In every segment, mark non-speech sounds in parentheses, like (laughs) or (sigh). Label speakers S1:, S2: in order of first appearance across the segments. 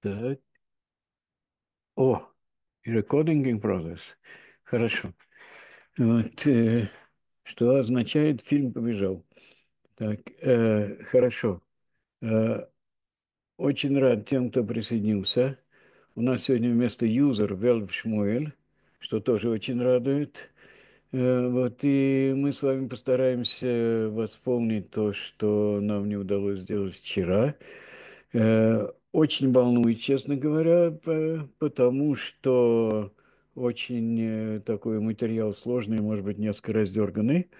S1: Так. О, recording in progress. Хорошо. Вот, э, что означает фильм побежал. Так, э, хорошо. Э, очень рад тем, кто присоединился. У нас сегодня вместо юзер Велв Шмуэль, что тоже очень радует. Э, вот, и мы с вами постараемся восполнить то, что нам не удалось сделать вчера. Э, очень волнует, честно говоря, потому что очень э, такой материал сложный, может быть, несколько раздерганный.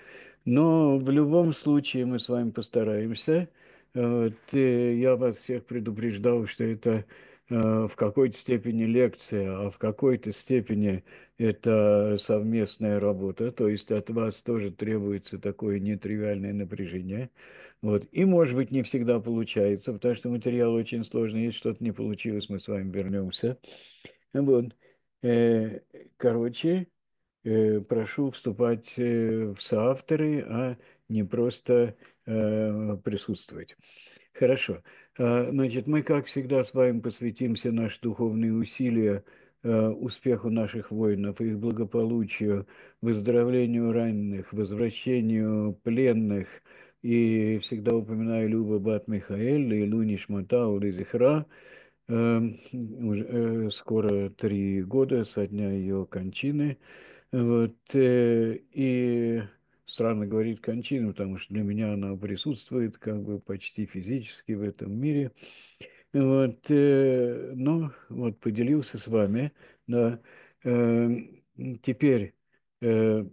S1: Но в любом случае мы с вами постараемся. Э, я вас всех предупреждал, что это Э, в какой-то степени лекция, а в какой-то степени это совместная работа, то есть от вас тоже требуется такое нетривиальное напряжение. Вот. И, может быть, не всегда получается, потому что материал очень сложный, если что-то не получилось, мы с вами вернемся. Вот. Э, короче, э, прошу вступать в соавторы, а не просто присутствовать. Хорошо. А, значит, мы, как всегда, с вами посвятимся наши духовные усилия а, успеху наших воинов, их благополучию, выздоровлению раненых, возвращению пленных. И всегда упоминаю Люба Бат Михаэль и Луни Шматау Лизихра. А, э, скоро три года со дня ее кончины. Вот, э, и странно говорить кончину, потому что для меня она присутствует как бы почти физически в этом мире. Вот, э, но ну, вот поделился с вами, да, э, теперь э,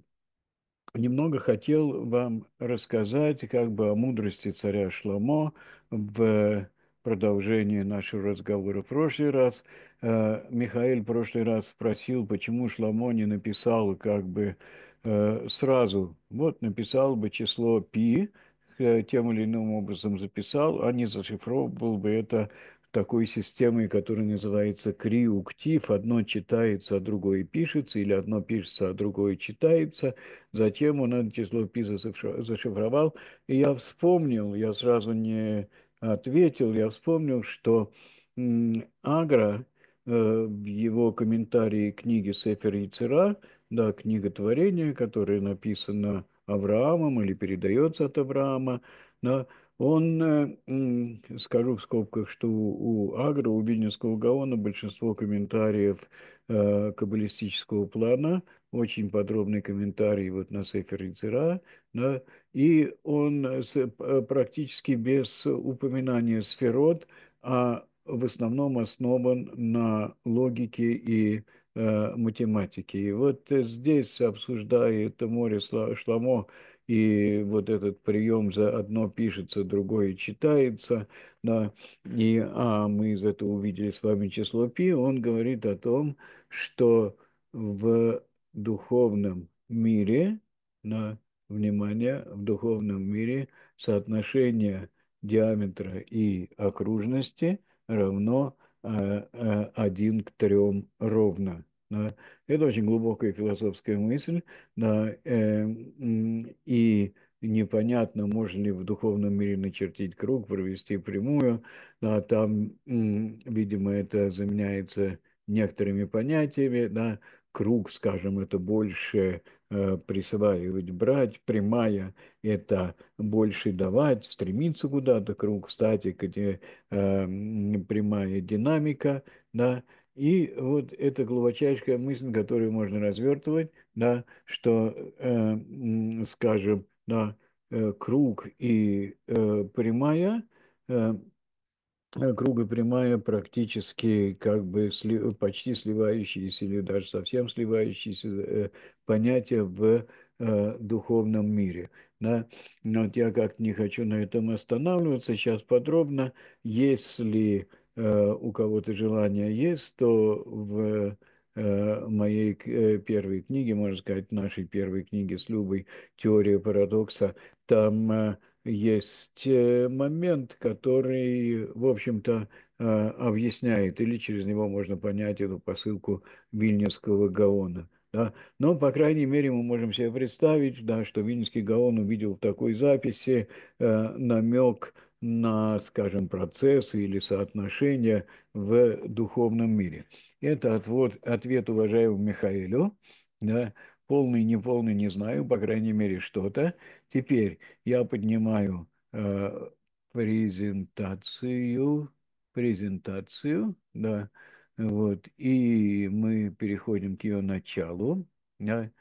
S1: немного хотел вам рассказать как бы о мудрости царя Шломо в продолжении нашего разговора в прошлый раз. Э, Михаил в прошлый раз спросил, почему Шломо не написал как бы Э, сразу, вот написал бы число пи, э, тем или иным образом записал, а не зашифровывал бы это такой системой, которая называется криуктив. Одно читается, а другое пишется, или одно пишется, а другое читается. Затем он это число пи зашифровал. И я вспомнил, я сразу не ответил, я вспомнил, что Агра э, в его комментарии книги Сефер Цера да, книга творения, которая написана Авраамом или передается от Авраама, да, он, э, скажу в скобках, что у Агра, у Бенинского Гаона большинство комментариев э, каббалистического плана, очень подробный комментарий вот на Сефер Ицера, да, и он э, практически без упоминания сферот, а в основном основан на логике и Э, математики. И вот э, здесь, обсуждая это море Шламо, и вот этот прием за одно пишется, другое читается, да, и а мы из этого увидели с вами число пи, он говорит о том, что в духовном мире, на внимание, в духовном мире соотношение диаметра и окружности равно а, а, один к трем ровно. Да. Это очень глубокая философская мысль, да, эм, и непонятно, можно ли в духовном мире начертить круг, провести прямую, да, там, видимо, это заменяется некоторыми понятиями, да, круг, скажем, это больше Э, присваивать, брать, прямая – это больше давать, стремиться куда-то, круг статик, э, прямая динамика, да, и вот эта глубочайшая мысль, которую можно развертывать, да, что, э, скажем, да, э, круг и э, прямая э, – Э, круга прямая, практически как бы сли, почти сливающиеся или даже совсем сливающиеся э, понятия в э, духовном мире. Да? Но вот я как не хочу на этом останавливаться сейчас подробно. Если у кого-то желание есть, то в моей первой книге, можно сказать, нашей первой книге с Любой «Теория парадокса», там есть э, момент, который, в общем-то, а, объясняет, или через него можно понять эту посылку Вильнюсского Гаона. Да? Но, по крайней мере, мы можем себе представить, да, что Вильнюсский Гаон увидел в такой записи э, намек на, скажем, процессы или соотношения в духовном мире. Это отвод, ответ уважаемому Михаилу. Да? Полный, неполный, не знаю, по крайней мере, что-то. Теперь я поднимаю э, презентацию, презентацию, да, вот, и мы переходим к ее началу, да,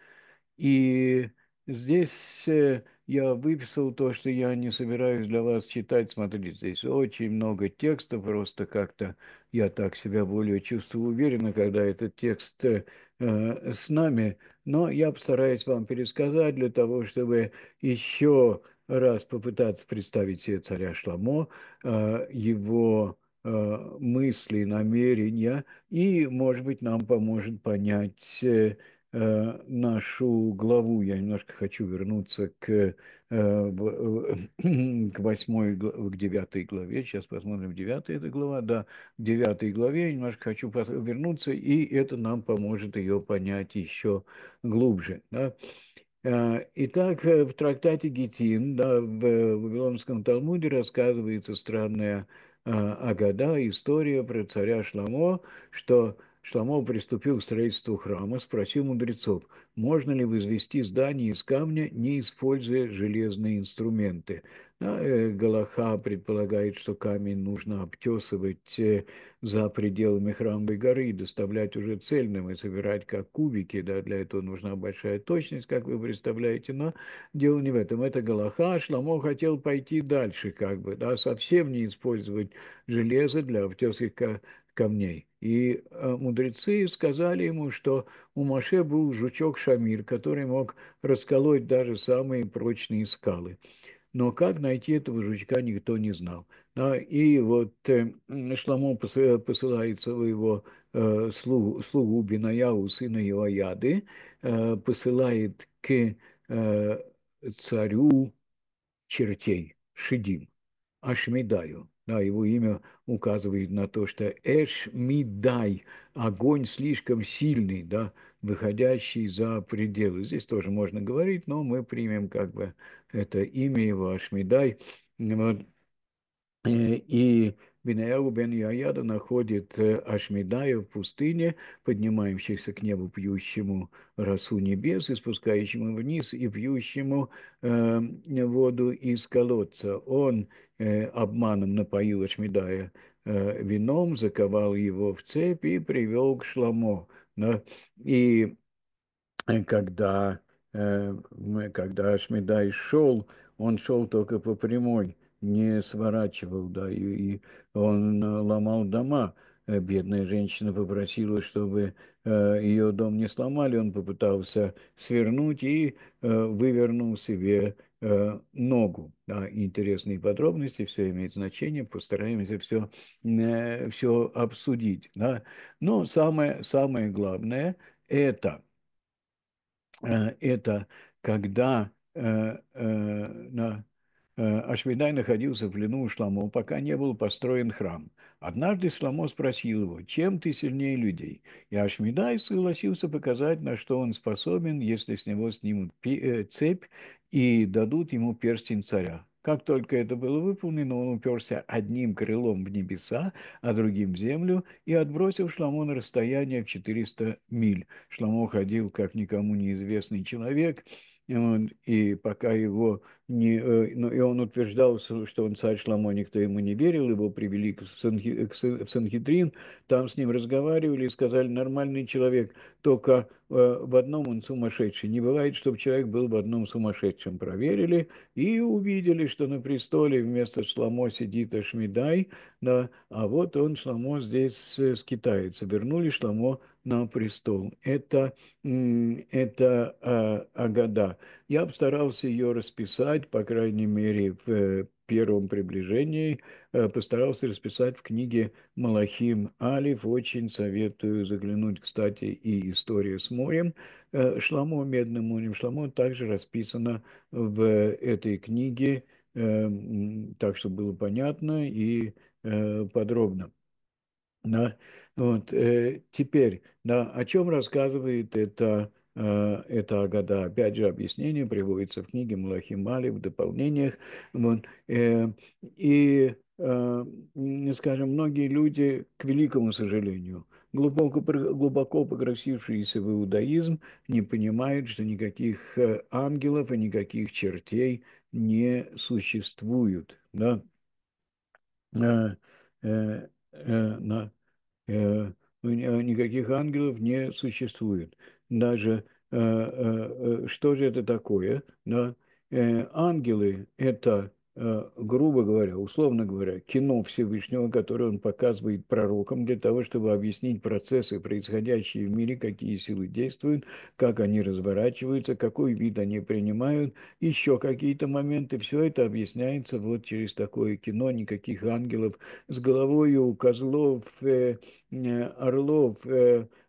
S1: и здесь э, я выписал то, что я не собираюсь для вас читать. Смотрите, здесь очень много текста, просто как-то я так себя более чувствую уверенно, когда этот текст э, с нами но я постараюсь вам пересказать для того, чтобы еще раз попытаться представить себе царя Шламо, а, его а, мысли, намерения, и, может быть, нам поможет понять э, Э, нашу главу. Я немножко хочу вернуться к, э, э, (clears throat) к 8, к 9 главе. Сейчас посмотрим, 9 эта глава, да, к 9 главе. Я немножко хочу вернуться, и это нам поможет ее понять еще глубже. Да. Итак, в трактате Гетин, да, в Вавилонском Талмуде рассказывается странная Агада, история про царя Шламо, что Штамов приступил к строительству храма, спросил мудрецов, можно ли возвести здание из камня, не используя железные инструменты. Э, Галаха предполагает, что камень нужно обтесывать э, за пределами храмовой горы доставлять уже цельным и собирать как кубики. Да, для этого нужна большая точность, как вы представляете, но дело не в этом. Это Галаха. Шламо хотел пойти дальше, как бы, да, совсем не использовать железо для обтески камней. И э, мудрецы сказали ему, что у Маше был жучок Шамир, который мог расколоть даже самые прочные скалы но как найти этого жучка никто не знал. Да, и вот э, Шламон посылает своего э, э слугу, слугу Бинаяу, сына Иояды, э, посылает к э, царю чертей, Шидим, Ашмидаю. Да, его имя указывает на то, что Эш Мидай, огонь слишком сильный, да, выходящий за пределы. Здесь тоже можно говорить, но мы примем как бы это имя его Ашмидай. Вот. Э, и Бинеяу бен Яяда находит э, Ашмидая в пустыне, поднимающийся к небу пьющему росу небес и спускающему вниз и пьющему э, воду из колодца. Он э, обманом напоил Ашмидая э, вином, заковал его в цепи и привел к Шламо. Да? И э, когда, э, когда Ашмидай шел, он шел только по прямой – не сворачивал, да, и, и он э, ломал дома. Э, бедная женщина попросила, чтобы э, ее дом не сломали, он попытался свернуть и вывернул себе ногу. Да, интересные подробности, все имеет значение, постараемся все, все обсудить. Да. Но самое, самое главное – это, это когда да, Э, Ашвидай находился в плену у Шламо, пока не был построен храм. Однажды Шламо спросил его, чем ты сильнее людей? И Ашмидай согласился показать, на что он способен, если с него снимут э, цепь и дадут ему перстень царя. Как только это было выполнено, он уперся одним крылом в небеса, а другим в землю, и отбросил Шламо на расстояние в 400 миль. Шламо ходил, как никому неизвестный человек, и пока его не, ну, и он утверждал, что он царь Шламо, никто ему не верил, его привели в, Санхи, в Санхитрин, там с ним разговаривали и сказали, нормальный человек, только э, в одном он сумасшедший. Не бывает, чтобы человек был в одном сумасшедшем. Проверили и увидели, что на престоле вместо Шламо сидит Ашмидай, да, а вот он, Шламо, здесь скитается. Вернули Шламо на престол. Это, это а, Агада. Я постарался ее расписать, Гайд, по крайней мере, в э, первом приближении, э, постарался расписать в книге «Малахим Алиф». Очень советую заглянуть, кстати, и «История с морем» э, Шламо, «Медным морем Шламо» также расписано в этой книге, так что было понятно и подробно. Да? Вот, теперь, да, о чем рассказывает эта Э, это года Опять же, объяснение приводится в книге Малахимали в дополнениях. Вот. Э, и, э, скажем, многие люди, к великому сожалению, глубоко, глубоко погрузившиеся в иудаизм, не понимают, что никаких ангелов и никаких чертей не существует. Да? Никаких ангелов не существует даже, э, э, э, что же это такое. Да? Ангелы – это, грубо говоря, условно говоря, кино Всевышнего, которое он показывает пророкам для того, чтобы объяснить процессы, происходящие в мире, какие силы действуют, как они разворачиваются, какой вид они принимают, еще какие-то моменты. Все это объясняется вот через такое кино, никаких ангелов с головой у козлов, э, орлов,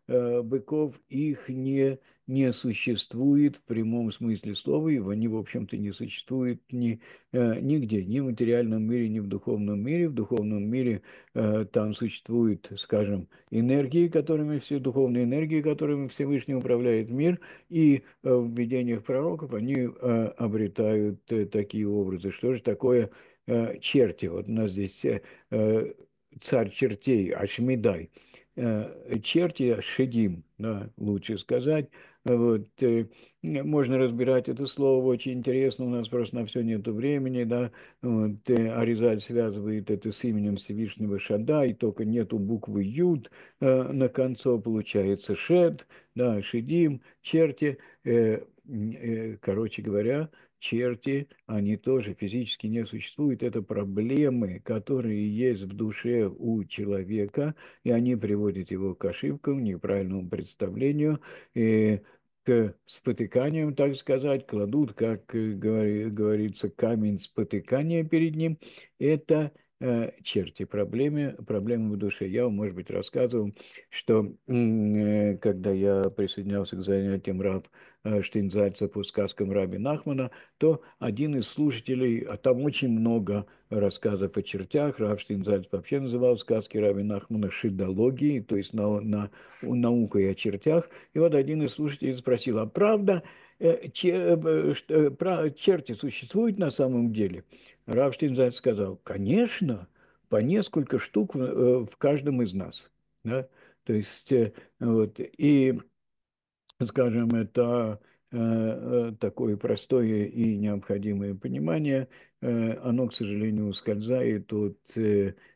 S1: Э, быков, их не, не существует в прямом смысле слова, и они, в общем-то, не существуют ни, э, нигде, ни в материальном мире, ни в духовном мире. В духовном мире э, там существуют, скажем, энергии, которыми все, духовные энергии, которыми Всевышний управляет мир, и в видениях пророков они обретают такие образы. Что же такое черти? Вот у нас здесь царь чертей, Ашмидай – Э, черти, шедим, да, лучше сказать. Вот. Э, можно разбирать это слово, очень интересно, у нас просто на все нет времени, да. Вот. Э, Аризаль связывает это с именем Всевышнего Шада, и только нету буквы Юд на конце, получается Шед, да, Шедим, черти, короче говоря, черти, они тоже физически не существуют. Это проблемы, которые есть в душе у человека, и они приводят его к ошибкам, неправильному представлению, и к спотыканиям, так сказать, кладут, как э, говорится, камень спотыкания перед ним. Это Э, черти проблеме, проблемы в душе. Я вам, может быть, рассказывал, что э, когда я присоединялся к занятиям раб э, Штейнзальца по сказкам Раби Нахмана, то один из слушателей, а там очень много рассказов о чертях, Раб Штейнзальц вообще называл сказки Раби Нахмана шидологией, то есть на, на, наукой о чертях, и вот один из слушателей спросил, а правда, Э, э, э, черти существуют на самом деле? Равштин сказал, конечно, по несколько штук в, в каждом из нас. Да? То есть, вот, и, скажем, это такое простое и необходимое понимание, оно, к сожалению, ускользает от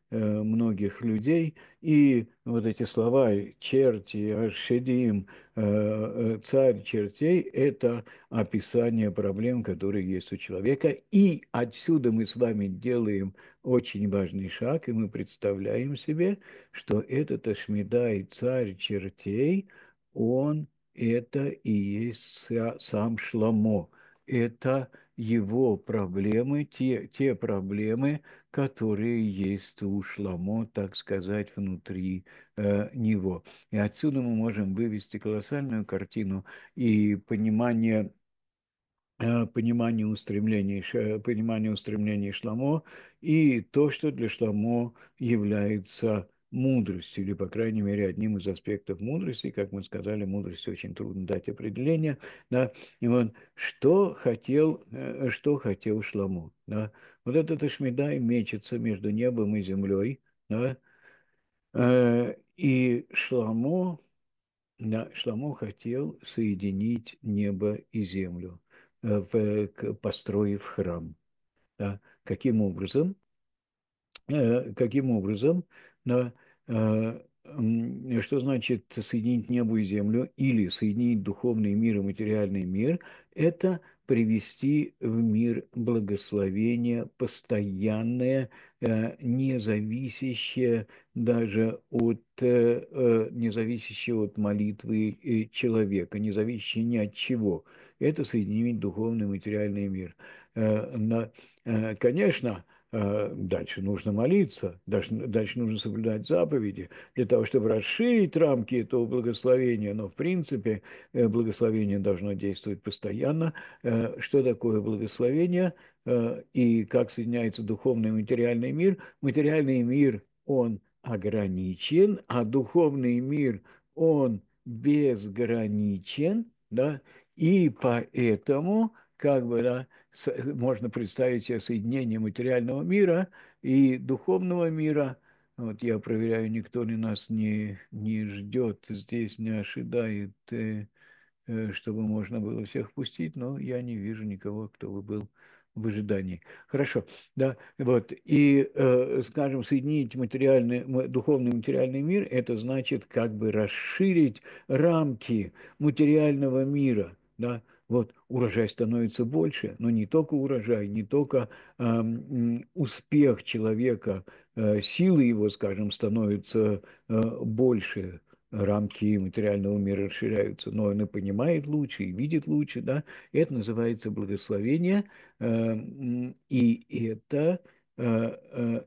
S1: Э, многих людей, и вот эти слова «черти», ашедим э, э, «царь чертей» – это описание проблем, которые есть у человека. И отсюда мы с вами делаем очень важный шаг, и мы представляем себе, что этот Ашмедай, царь чертей, он – это и есть сам Шламо, это его проблемы, те, те проблемы, которые есть у Шламо, так сказать, внутри э, него. И отсюда мы можем вывести колоссальную картину и понимание э, понимание устремлений, э, понимание устремлений Шламо и то, что для Шламо является мудростью, или, по крайней мере, одним из аспектов мудрости, как мы сказали, мудрости очень трудно дать определение, да, и вот что хотел, э, что хотел Шламу, да, вот этот Ашмедай мечется между небом и землей, да, э, и Шламо, да, Шламу хотел соединить небо и землю, э, построив храм. Да. Каким образом? каким образом да, э, э, что значит соединить небо и землю или соединить духовный мир и материальный мир, это привести в мир благословение постоянное, э, не зависящее даже от, не зависящее от молитвы человека, не зависящее ни от чего. Это соединить духовный и материальный мир. Конечно, Э, дальше нужно молиться, дальше, дальше нужно соблюдать заповеди для того, чтобы расширить рамки этого благословения. Но, в принципе, э, благословение должно действовать постоянно. Э, что такое благословение и как соединяется духовный и материальный мир? Материальный мир, он ограничен, а духовный мир, он безграничен, да, и поэтому, как бы, да, можно представить себе соединение материального мира и духовного мира. Вот я проверяю, никто ли нас не, не ждет здесь, не ожидает, э, э, чтобы можно было всех пустить, но я не вижу никого, кто бы был в ожидании. Хорошо, да, вот, и, э, скажем, соединить материальный, духовный материальный мир, это значит как бы расширить рамки материального мира, да, вот урожай становится больше, но не только урожай, не только э, успех человека, э, силы его, скажем, становятся э, больше, рамки материального мира расширяются, но он и понимает лучше, и видит лучше, да, это называется благословение, э, и это э, э,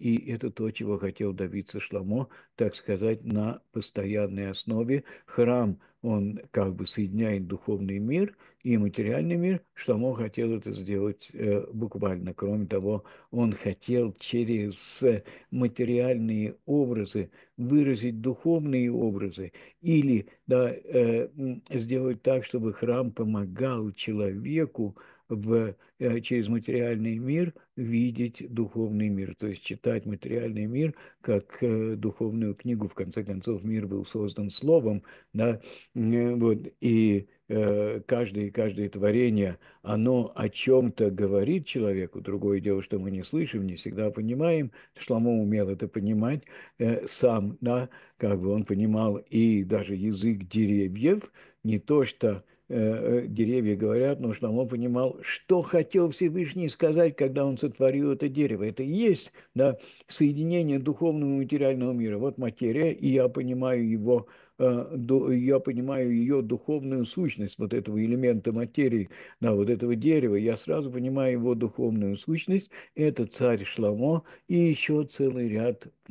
S1: и это то, чего хотел добиться Шламо, так сказать, на постоянной основе. Храм, он как бы соединяет духовный мир и материальный мир. Шламо хотел это сделать э, буквально. Кроме того, он хотел через материальные образы выразить духовные образы или да, э, сделать так, чтобы храм помогал человеку в, э, через материальный мир видеть духовный мир, то есть читать материальный мир как э, духовную книгу. В конце концов, мир был создан словом, да, вот, и э, каждое и каждое творение, оно о чем-то говорит человеку. Другое дело, что мы не слышим, не всегда понимаем. Шламо умел это понимать э, сам, да, как бы он понимал и даже язык деревьев, не то, что Э, э, деревья говорят, но чтобы он понимал, что хотел Всевышний сказать, когда он сотворил это дерево. Это и есть да, соединение духовного и материального мира. Вот материя, и я понимаю его э, я понимаю ее духовную сущность вот этого элемента материи, да, вот этого дерева, я сразу понимаю его духовную сущность, это царь Шламо и еще целый ряд, (clears throat)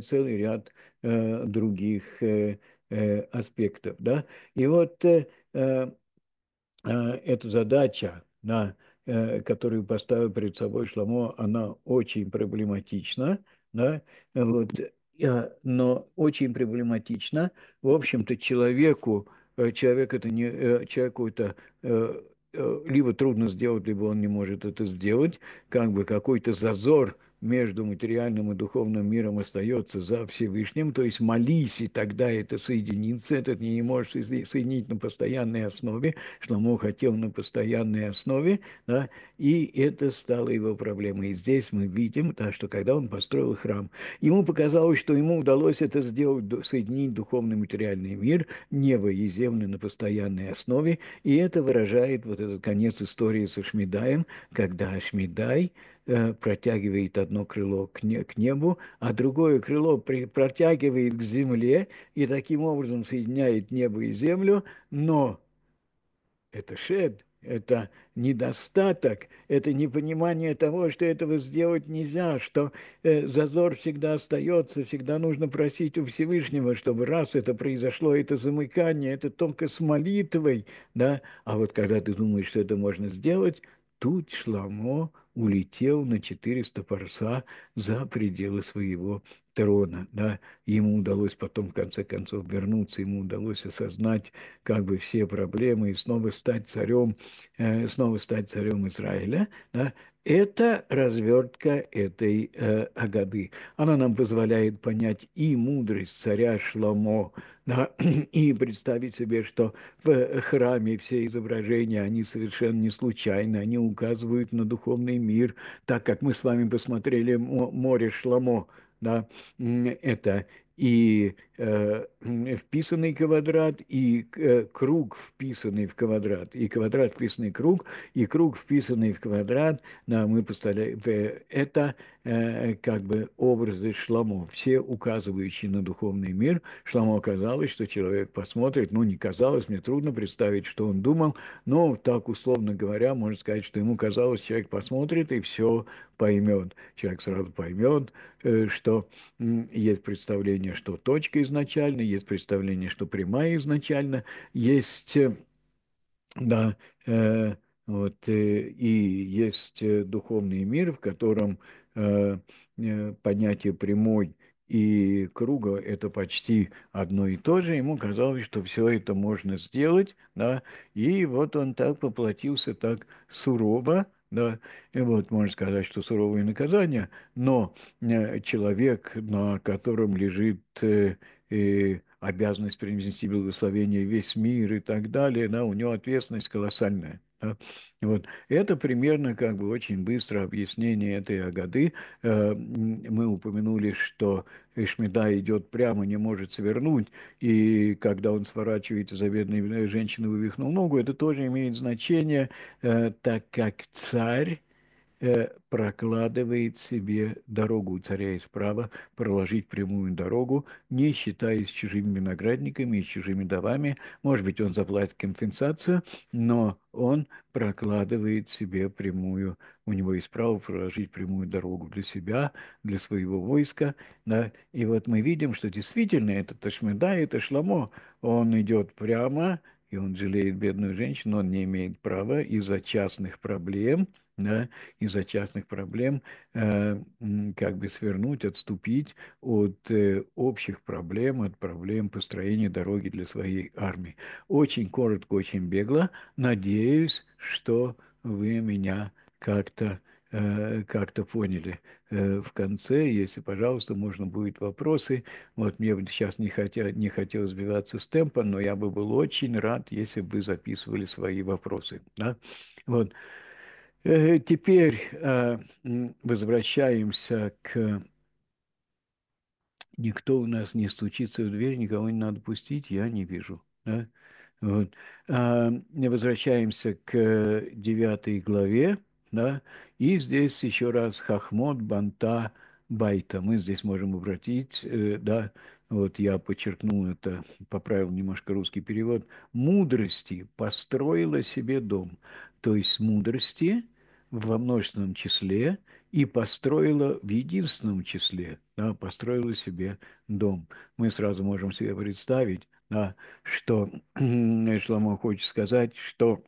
S1: целый ряд других аспектов, да, и вот Э, а, эта задача, на, э, которую поставил перед собой Шламо, она очень проблематична, да, вот, э, но очень проблематична. В общем-то, человеку, человек это не, человеку это либо трудно сделать, либо он не может это сделать, как бы какой-то зазор – между материальным и духовным миром остается за Всевышним, то есть молись, и тогда это соединится, этот не можешь соединить на постоянной основе, что Шламо хотел на постоянной основе, да, и это стало его проблемой. И здесь мы видим, да, что когда он построил храм, ему показалось, что ему удалось это сделать, соединить духовный материальный мир, небо и землю на постоянной основе, и это выражает вот этот конец истории со Шмидаем, когда Шмидай – Э, протягивает одно крыло к, небу, а другое крыло протягивает к земле и таким образом соединяет небо и землю, но это шед, это недостаток, это непонимание того, что этого сделать нельзя, что э, зазор всегда остается, всегда нужно просить у Всевышнего, чтобы раз это произошло, это замыкание, это только с молитвой, да, а вот когда ты думаешь, что это можно сделать, тут шламо улетел на 400 парса за пределы своего трона. Да. Ему удалось потом, в конце концов, вернуться, ему удалось осознать как бы все проблемы и снова стать царем, э, снова стать царем Израиля. Да. Это развертка этой э, Агады. Она нам позволяет понять и мудрость царя Шламо, да, (clears throat) и представить себе, что в э, храме все изображения, они совершенно не случайны, они указывают на духовный мир, так как мы с вами посмотрели море Шламо, да, это и Э, (clears throat) вписанный квадрат и э, круг, вписанный в квадрат, и квадрат, вписанный круг, и круг, вписанный в квадрат, да, мы поставили э, это как бы образы Шламо, все указывающие на духовный мир. Шламо оказалось, что человек посмотрит, ну, не казалось, мне трудно представить, что он думал, но так, условно говоря, можно сказать, что ему казалось, человек посмотрит и все поймет. Человек сразу поймет, что есть представление, что точка изначально, есть представление, что прямая изначально, есть э, да, э, вот, э, и есть э, духовный мир, в котором э, э, понятие прямой и круга – это почти одно и то же. Ему казалось, что все это можно сделать, да, и вот он так поплатился так сурово, да? И вот можно сказать, что суровые наказания, но э, человек, на котором лежит э, и обязанность принести благословение весь мир и так далее, да, у него ответственность колоссальная. Вот. Это примерно как бы очень быстро объяснение этой Агады. Э, мы упомянули, что Ишмеда идет прямо, не может свернуть, и когда он сворачивает и заветной э, женщины вывихнул ногу, это тоже имеет значение, э, так как царь Э, прокладывает себе дорогу у царя есть право проложить прямую дорогу, не считаясь чужими виноградниками и чужими давами. Может быть, он заплатит компенсацию, но он прокладывает себе прямую, у него есть право проложить прямую дорогу для себя, для своего войска. Да? И вот мы видим, что действительно это Ташмеда, это Шламо, он идет прямо, и он жалеет бедную женщину, он не имеет права из-за частных проблем – да, из-за частных проблем э, как бы свернуть, отступить от э, общих проблем, от проблем построения дороги для своей армии. Очень коротко, очень бегло. Надеюсь, что вы меня как-то э, как-то поняли э, в конце. Если, пожалуйста, можно будет вопросы. Вот мне сейчас не, хотел не хотелось сбиваться с темпа, но я бы был очень рад, если бы вы записывали свои вопросы. Да? Вот. Э, теперь э, возвращаемся к «Никто у нас не стучится в дверь, никого не надо пустить, я не вижу». Да? Вот. А, возвращаемся к девятой главе. Да? И здесь еще раз Хахмот, Банта, Байта. Мы здесь можем обратить, э, да, вот я подчеркнул это, поправил немножко русский перевод, мудрости построила себе дом. То есть мудрости – во множественном числе и построила в единственном числе, да, построила себе дом. Мы сразу можем себе представить, да, что Шламо (clears throat) хочет сказать, что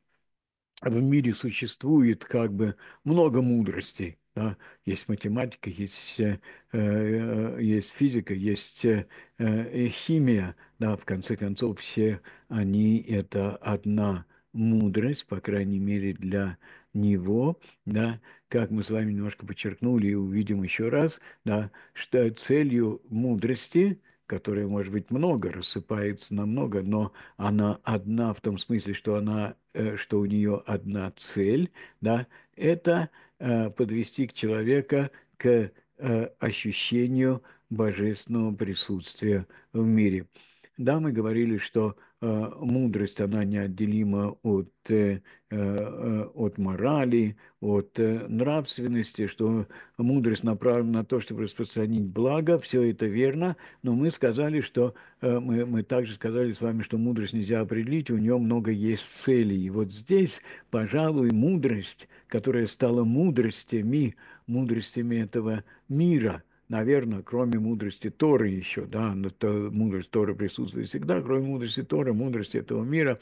S1: в мире существует как бы много мудростей. Да? Есть математика, есть, э, э есть физика, есть э, э, химия. Да? В конце концов, все они – это одна мудрость, по крайней мере, для него, да, как мы с вами немножко подчеркнули и увидим еще раз, да, что целью мудрости которая, может быть, много, рассыпается на много, но она одна в том смысле, что, она, э, что у нее одна цель, да, это э, подвести к человека к э, ощущению божественного присутствия в мире. Да, мы говорили, что э, мудрость, она неотделима от, э, э, от морали, от э, нравственности, что мудрость направлена на то, чтобы распространить благо, все это верно, но мы сказали, что э, мы, мы также сказали с вами, что мудрость нельзя определить, у нее много есть целей. И вот здесь, пожалуй, мудрость, которая стала мудростями, мудростями этого мира – наверное, кроме мудрости Торы еще, да, но то, мудрость Торы присутствует всегда, кроме мудрости Торы, мудрости этого мира,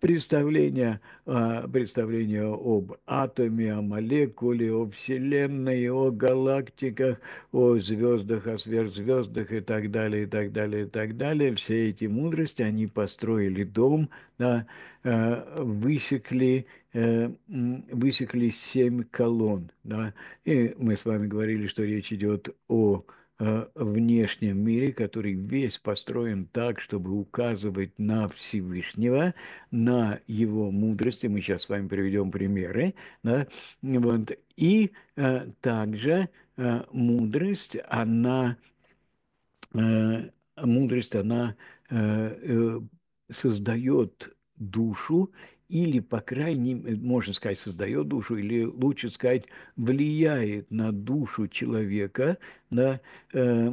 S1: представление, а, представление об атоме, о молекуле, о Вселенной, о галактиках, о звездах, о сверхзвездах и так далее, и так далее, и так далее. Все эти мудрости, они построили дом, да, э, высекли Э, высекли семь колонн. Да? И мы с вами говорили, что речь идет о э, внешнем мире, который весь построен так, чтобы указывать на Всевышнего, на его мудрость, и мы сейчас с вами приведем примеры, да? вот. и э, также э, мудрость, она, э, мудрость, она э, э создает душу или, по крайней мере, можно сказать, создает душу, или лучше сказать, влияет на душу человека, на, э,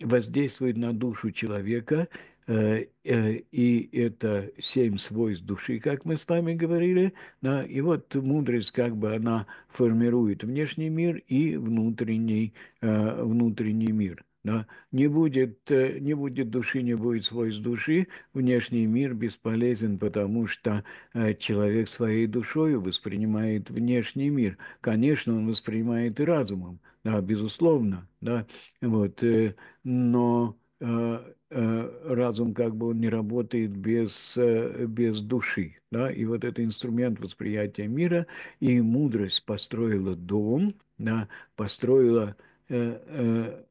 S1: воздействует на душу человека, э, э, и это семь свойств души, как мы с вами говорили, да, и вот мудрость как бы она формирует внешний мир и внутренний, э, внутренний мир. Да? Не, будет, э, не будет души, не будет свой с души. Внешний мир бесполезен, потому что э, человек своей душою воспринимает внешний мир. Конечно, он воспринимает и разумом, да, безусловно. Да? Вот, э, но разум как бы он не работает без, без души. Да? И вот это инструмент восприятия мира, и мудрость построила дом, да, построила э, э,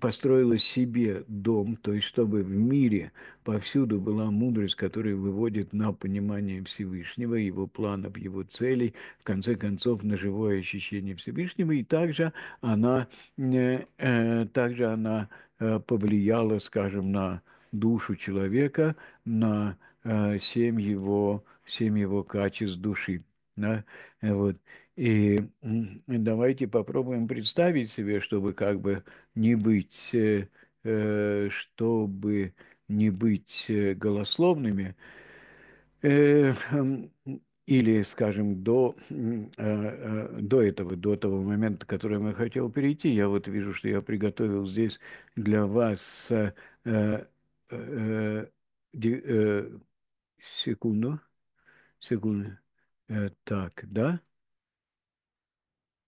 S1: построила себе дом, то есть чтобы в мире повсюду была мудрость, которая выводит на понимание Всевышнего, его планов, его целей, в конце концов, на живое ощущение Всевышнего. И также она, э, э, также она э, повлияла, скажем, на душу человека, на семь его, семь его качеств души. Да? Вот. И давайте попробуем представить себе, чтобы как бы не быть, э, э, чтобы не быть э, голословными, или, скажем, до, а, а, до этого, до того момента, который я хотел перейти, я вот вижу, что я приготовил здесь для вас секунду, секунду, так, да?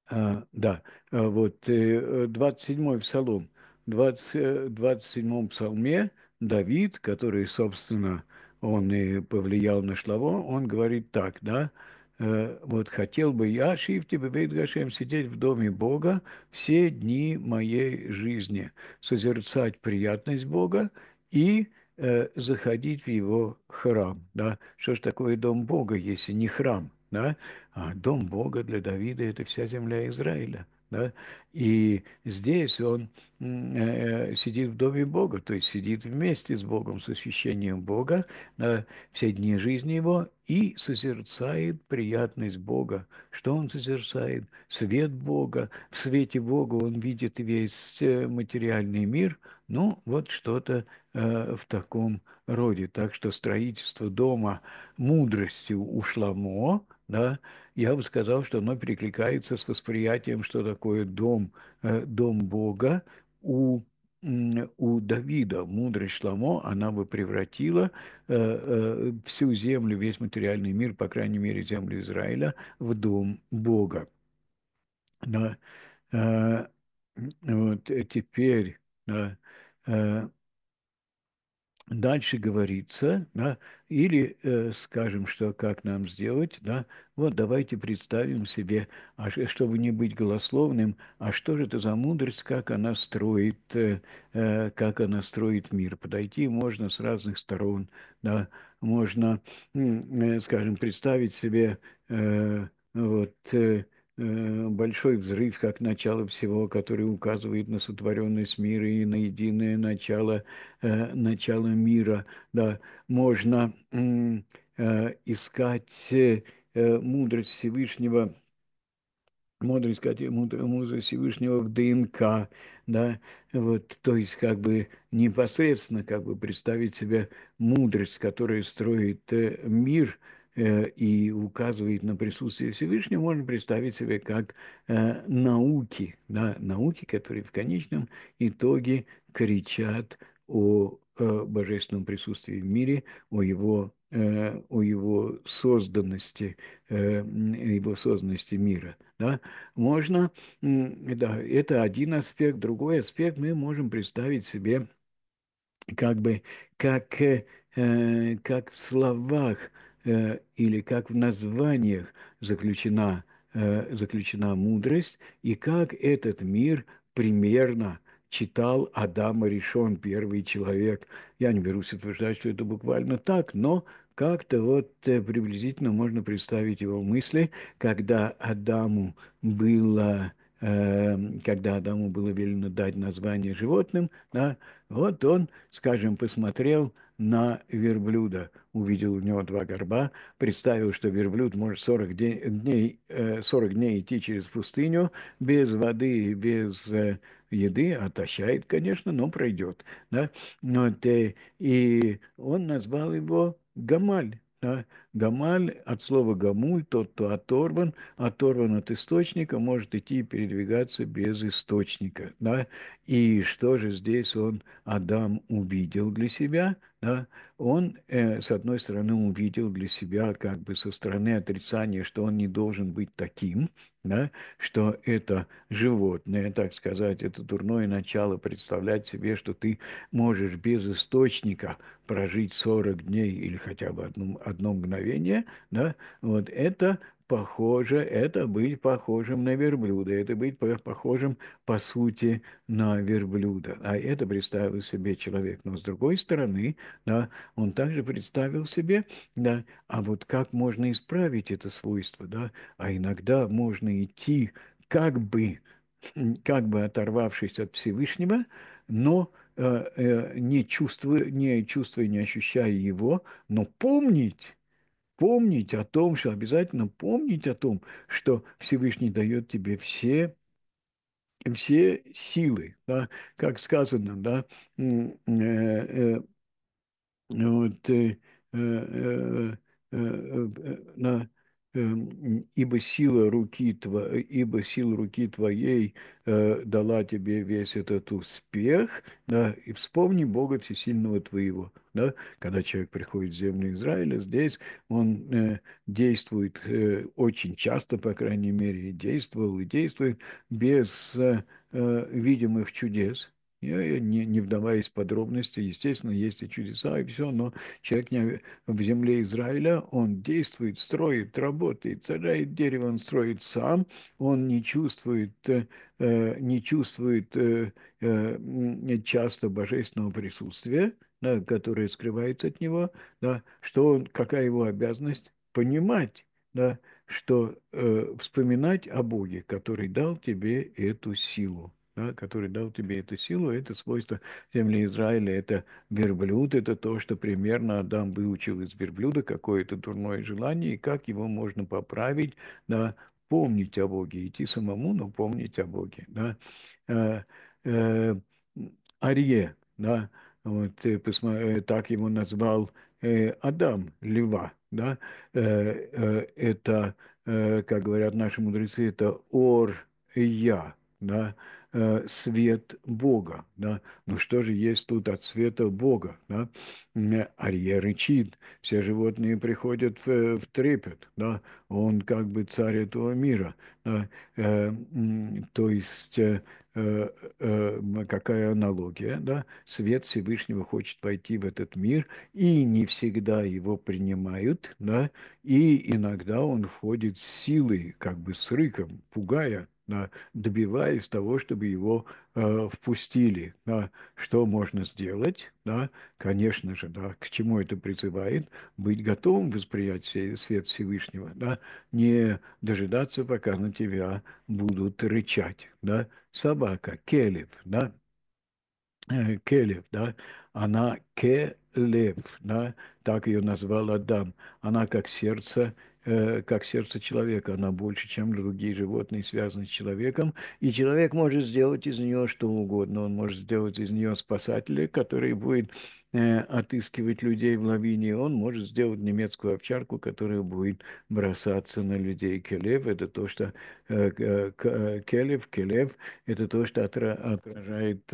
S1: А, да, а вот 27-й э, псалом. В 27-м э, псалме Давид, который, собственно, он и повлиял на Шлаво, он говорит так, да, э, вот хотел бы я, тебе Бебейт Гашем, сидеть в доме Бога все дни моей жизни, созерцать приятность Бога и заходить в его храм. Да? Что ж такое дом Бога, если не храм? Да? А, дом Бога для Давида – это вся земля Израиля. Да? И здесь он э, э, сидит в доме Бога, то есть сидит вместе с Богом, с освящением Бога на все дни жизни его и созерцает приятность Бога. Что он созерцает? Свет Бога. В свете Бога он видит весь э, материальный мир. Ну, вот что-то э, в таком роде. Так что строительство дома мудростью у Шламо – да, я бы сказал, что оно перекликается с восприятием, что такое дом, э, дом Бога у у Давида мудрость Шламо, она бы превратила э, э, всю землю, весь материальный мир, по крайней мере, землю Израиля, в дом Бога. Да. вот теперь да, Дальше говорится, да, или э, скажем, что как нам сделать, да, вот давайте представим себе, а, чтобы не быть голословным, а что же это за мудрость, как она строит, э, э как она строит мир. Подойти можно с разных сторон, да, можно, э, скажем, представить себе э, вот э, Э, большой взрыв, как начало всего, который указывает на сотворенность мира и на единое начало, э, начало мира. Да, можно э, искать мудрость Всевышнего, мудрость, мудрость Всевышнего в ДНК, да, вот, то есть как бы непосредственно как бы представить себе мудрость, которая строит мир – Э, и указывает на присутствие Всевышнего, можно представить себе как э, науки, да, науки, которые в конечном итоге кричат о э, божественном присутствии в мире, о его о его созданности, его созданности мира. Да? Можно, да, это один аспект, другой аспект мы можем представить себе как бы, как, как в словах, Э, или как в названиях заключена, э, заключена мудрость, и как этот мир примерно читал Адама Ришон первый человек. Я не берусь утверждать, что это буквально так, но как-то вот э, приблизительно можно представить его мысли, когда Адаму было Эм, когда Адаму было велено дать название животным, да, вот он, скажем, посмотрел на верблюда, увидел у него два горба, представил, что верблюд может 40 дней, 40 э, дней идти через пустыню без воды, без э, еды, отощает, конечно, но пройдет. Да? Вот, э, и он назвал его Гамаль, да? Гамаль от слова гамуль, тот, кто оторван, оторван от источника, может идти и передвигаться без источника. Да? И что же здесь он, Адам, увидел для себя? да, он, э, с одной стороны, увидел для себя как бы со стороны отрицания, что он не должен быть таким, да, что это животное, так сказать, это дурное начало представлять себе, что ты можешь без источника прожить 40 дней или хотя бы одно, одно мгновение, да, вот это похоже, это быть похожим на верблюда, это быть похожим, по сути, на верблюда. А это представил себе человек. Но с другой стороны, да, он также представил себе, да, а вот как можно исправить это свойство, да, а иногда можно идти как бы, как бы оторвавшись от Всевышнего, но э, э, не чувствуя, не чувствуя, не ощущая его, но помнить, помнить о том, что обязательно помнить о том, что Всевышний дает тебе все все силы, да, как сказано, да, э, э, вот, э, э, э, э, на Эм, ибо сила руки, тво, э, ибо сила руки твоей э, дала тебе весь этот успех, да, и вспомни Бога всесильного твоего, да, когда человек приходит в землю Израиля, здесь он э, действует э, очень часто, по крайней мере, действовал, и действует без э, э видимых чудес, я, не, не вдаваясь в подробности, естественно, есть и чудеса, и все, но человек не, в земле Израиля, он действует, строит, работает, сажает дерево, он строит сам, он не чувствует, э, э не чувствует э, э, часто божественного присутствия, да, которое скрывается от него, да, что он, какая его обязанность понимать, да, что э, вспоминать о Боге, который дал тебе эту силу да, который дал тебе эту силу, это свойство земли Израиля, это верблюд, это то, что примерно Адам выучил из верблюда какое-то дурное желание, и как его можно поправить, да, помнить о Боге, идти самому, но помнить о Боге, да. Э, э, Арье, да, вот, э, э, так его назвал э, Адам, лева, да, э, это, как говорят наши мудрецы, это ор я, да, Э, свет Бога. Да? Ну что же есть тут от света Бога? Да? Арье рычит, все животные приходят в, э, в трепет. Да? Он как бы царь этого мира. Да? Э, то есть э, э, э какая аналогия? Да? Свет Всевышнего хочет войти в этот мир, и не всегда его принимают, да? и иногда он входит с силой, как бы с рыком, пугая – Э, добиваясь того, чтобы его э, впустили. Да. Что можно сделать? Да, конечно же, да, к чему это призывает? Быть готовым восприять свет Всевышнего, да, не дожидаться, пока на тебя будут рычать. Да. Собака, келев, да, э, келев, да, она келев, да, так ее назвал Адам, она как сердце Э, как сердце человека, она больше, чем другие животные, связаны с человеком, и человек может сделать из нее что угодно, он может сделать из нее спасателя, который будет э, отыскивать людей в лавине, он может сделать немецкую овчарку, которая будет бросаться на людей. Келев – это то, что э, келев, келев – это то, что отражает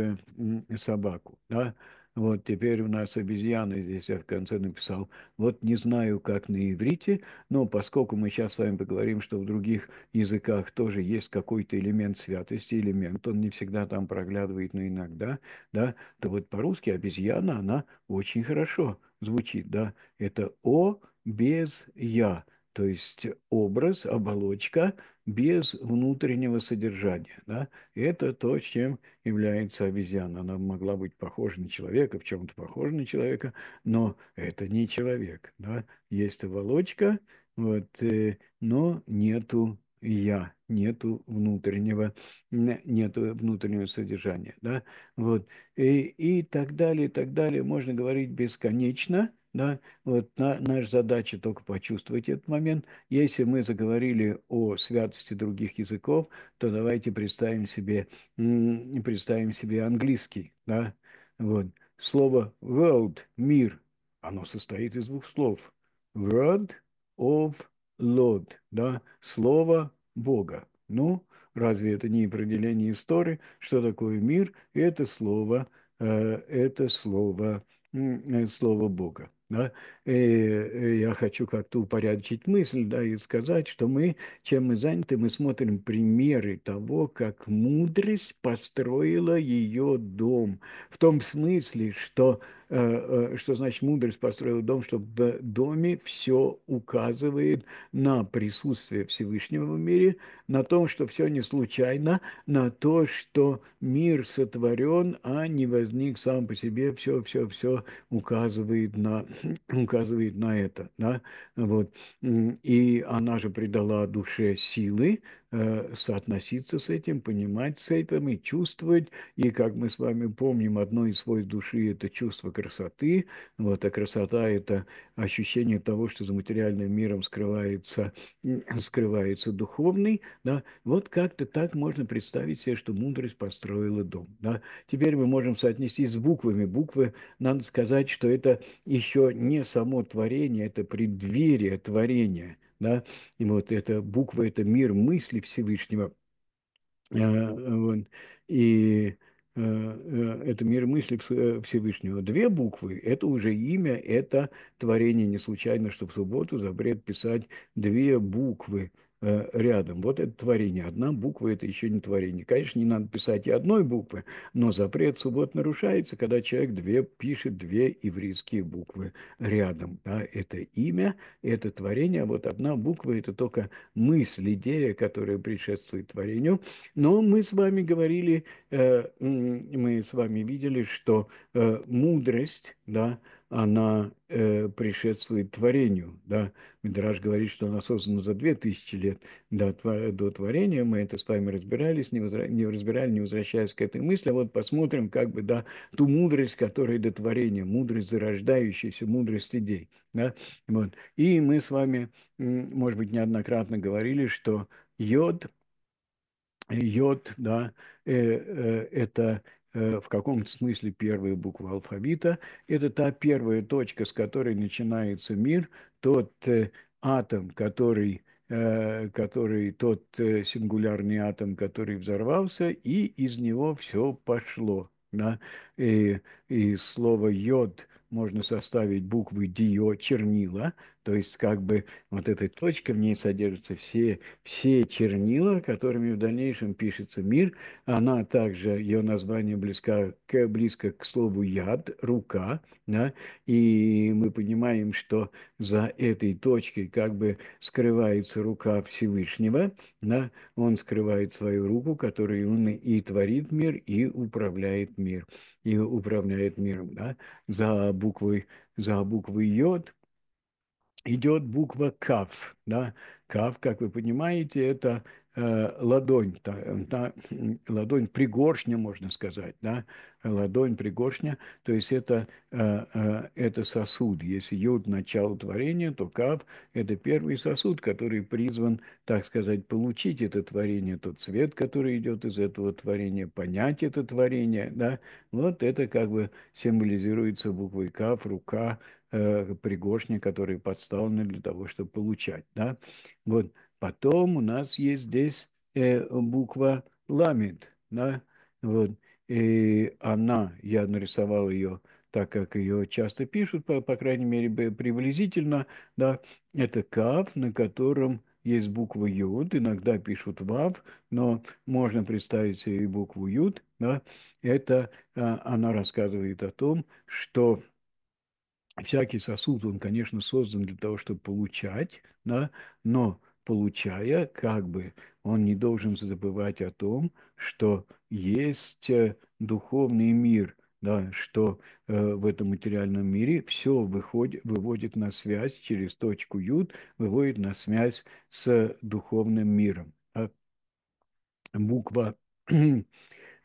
S1: собаку. Да? Вот теперь у нас обезьяны, здесь я в конце написал. Вот не знаю, как на иврите, но поскольку мы сейчас с вами поговорим, что в других языках тоже есть какой-то элемент святости, элемент, он не всегда там проглядывает, но иногда, да, то вот по-русски обезьяна, она очень хорошо звучит, да. Это «о» без «я», то есть образ, оболочка – без внутреннего содержания. Да? это то, чем является обезьяна. Она могла быть похожа на человека, в чем-то похожа на человека, но это не человек. Да? Есть оболочка, вот, э, но нету я, нету внутреннего, нету внутреннего содержания. Да? Вот. И, и так далее, и так далее. Можно говорить бесконечно – да? Вот на, наша задача только почувствовать этот момент. Если мы заговорили о святости других языков, то давайте представим себе, представим себе английский. Да? Вот. Слово world – мир, оно состоит из двух слов. world of Lord, да, слово Бога. Ну, разве это не определение истории, что такое мир? Это слово, э, это слово, э, слово Бога. Да? И э, я хочу как-то упорядочить мысль да, и сказать, что мы, чем мы заняты, мы смотрим примеры того, как мудрость построила ее дом. В том смысле, что Э, э, что значит мудрость построил дом, что в доме все указывает на присутствие Всевышнего в мире, на том, что все не случайно, на то, что мир сотворен, а не возник сам по себе, все, все, все указывает на, (clears throat) указывает на это. Да? Вот. И она же придала душе силы, Э, соотноситься с этим, понимать с этим и чувствовать. И как мы с вами помним, одно из свойств души – это чувство красоты. Вот, а красота – это ощущение того, что за материальным миром скрывается, скрывается духовный. Да? Вот как-то так можно представить себе, что мудрость построила дом. Да? Теперь мы можем соотнести с буквами. Буквы, надо сказать, что это еще не само творение, это преддверие творения – да, и вот эта буква – это мир мысли Всевышнего, э, э, вот, и э, это мир мысли Всевышнего. Две буквы – это уже имя, это творение. Не случайно, что в субботу запрет писать две буквы Э, рядом. Вот это творение. Одна буква – это еще не творение. Конечно, не надо писать и одной буквы, но запрет суббот нарушается, когда человек две, пишет две ивритские буквы рядом. Да? Это имя, это творение, а вот одна буква – это только мысль, идея, которая предшествует творению. Но мы с вами говорили, э, мы с вами видели, что э, мудрость, да, она э, предшествует творению. Да? Мидраж говорит, что она создана за две тысячи лет до, до творения. Мы это с вами разбирались, не, возра... не разбирали, не возвращаясь к этой мысли. А вот посмотрим как бы да, ту мудрость, которая до творения, мудрость зарождающаяся, мудрость идей. Да? Вот. И мы с вами, может быть, неоднократно говорили, что йод, йод, да, э, э, это Э, в каком-то смысле первая буква алфавита. Это та первая точка, с которой начинается мир, тот э, атом, который э, который тот сингулярный атом, который взорвался, и из него все пошло. Да? И, и слово йод можно составить буквы дио, чернила, то есть как бы вот этой точка, в ней содержатся все, все чернила, которыми в дальнейшем пишется мир. Она также, ее название близко, к, близко к слову «яд», «рука». Да? И мы понимаем, что за этой точкой как бы скрывается рука Всевышнего. Да? Он скрывает свою руку, которой он и творит мир, и управляет мир. И управляет миром. Да? За буквой за буквой «йод» идет буква КАВ. Да? КАВ, как вы понимаете, это Э, ладонь, э, та, ладонь пригоршня, можно сказать, да, ладонь пригоршня, то есть это, э, это сосуд. Если йод – начало творения, то кав – это первый сосуд, который призван, так сказать, получить это творение, тот цвет, который идет из этого творения, понять это творение, да, вот это как бы символизируется буквой кав, рука, пригоршня, которая подставлена для того, чтобы получать, да, вот, Потом у нас есть здесь э, буква ламит. Да? Вот. И она, я нарисовал ее так, как ее часто пишут, по, по крайней мере, приблизительно, да, это кав, на котором есть буква Юд, иногда пишут Вав, но можно представить себе и букву Юд. Да? Это а, она рассказывает о том, что всякий сосуд, он, конечно, создан для того, чтобы получать, да? но получая, как бы он не должен забывать о том, что есть э, духовный мир, да, что э, в этом материальном мире все выходит, выводит на связь через точку Юд, выводит на связь с духовным миром. А буква (clears throat)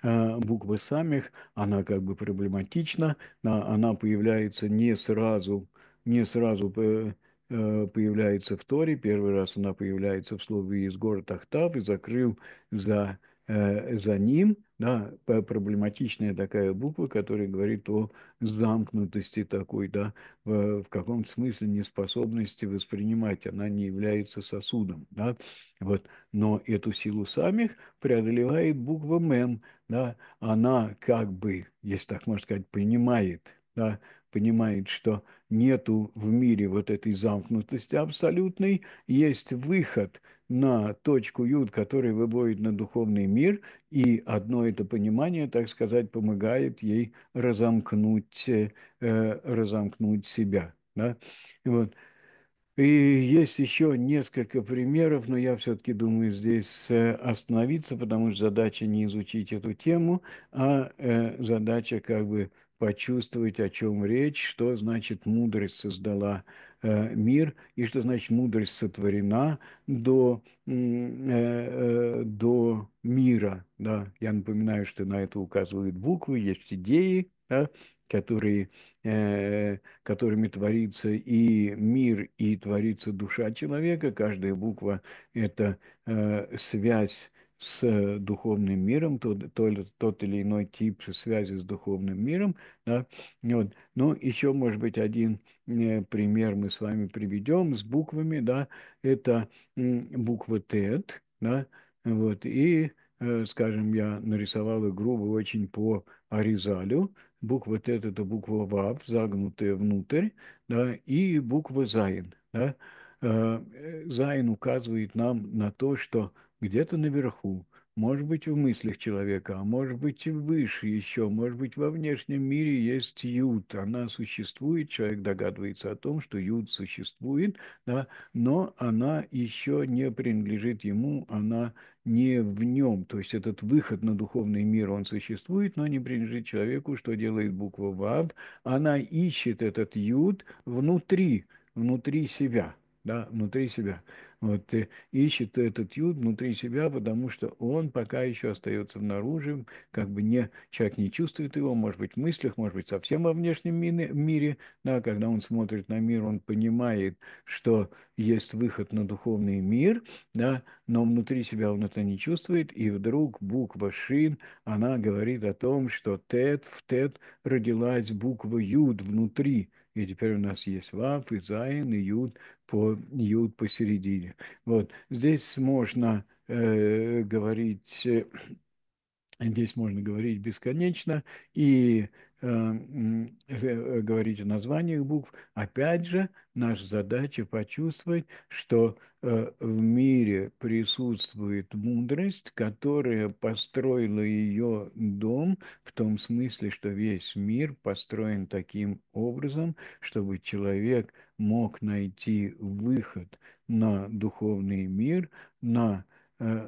S1: а, буква самих, она как бы проблематична, она появляется не сразу, не сразу э, Э, появляется в Торе, первый раз она появляется в слове из города Ахтав и закрыл за, э, за ним, да, проблематичная такая буква, которая говорит о замкнутости такой, да, в, в каком-то смысле неспособности воспринимать, она не является сосудом, да, вот, но эту силу самих преодолевает буква мем, да, она как бы, если так можно сказать, принимает, да, понимает, что нету в мире вот этой замкнутости абсолютной, есть выход на точку Юд, который выводит на духовный мир, и одно это понимание, так сказать, помогает ей разомкнуть, э, разомкнуть себя. Да? Вот. И есть еще несколько примеров, но я все-таки думаю здесь э, остановиться, потому что задача не изучить эту тему, а э, задача как бы почувствовать, о чем речь, что значит мудрость создала э, мир и что значит мудрость сотворена до, э, э, до мира. Да? Я напоминаю, что на это указывают буквы, есть идеи, да, которые, э, которыми творится и мир, и творится душа человека. Каждая буква – это э, связь с э, духовным миром, тот, тот, тот или иной тип связи с духовным миром. Да? Вот. Но ну, еще, может быть, один э, пример мы с вами приведем с буквами. Да? Это буква ТЭТ. Да? Вот. И, э, скажем, я нарисовал игру очень по Аризалю. Буква Т – это буква ВАВ, загнутая внутрь, да, и буква Заин. Да. Заин указывает нам на то, что где-то наверху, может быть, в мыслях человека, а может быть, и выше еще, может быть, во внешнем мире есть Юд. Она существует, человек догадывается о том, что Юд существует, да, но она еще не принадлежит ему, она не в нем. То есть этот выход на духовный мир, он существует, но не принадлежит человеку, что делает буква ВАВ. Она ищет этот Юд внутри, внутри себя – да, внутри себя. Вот э, ищет этот юд внутри себя, потому что он пока еще остается внаружи, как бы не, человек не чувствует его, может быть, в мыслях, может быть, совсем во внешнем мире, да, когда он смотрит на мир, он понимает, что есть выход на духовный мир, да, но внутри себя он это не чувствует, и вдруг буква Шин, она говорит о том, что Тет в Тет родилась буква Юд внутри, и теперь у нас есть Вав, и Заин, и Юд, по, Юд посередине. Вот. Здесь можно э, говорить... Э, (clears throat) здесь можно говорить бесконечно, и Эм, э, э, говорить о названиях букв. Опять же, наша задача почувствовать, что э, в мире присутствует мудрость, которая построила ее дом в том смысле, что весь мир построен таким образом, чтобы человек мог найти выход на духовный мир, на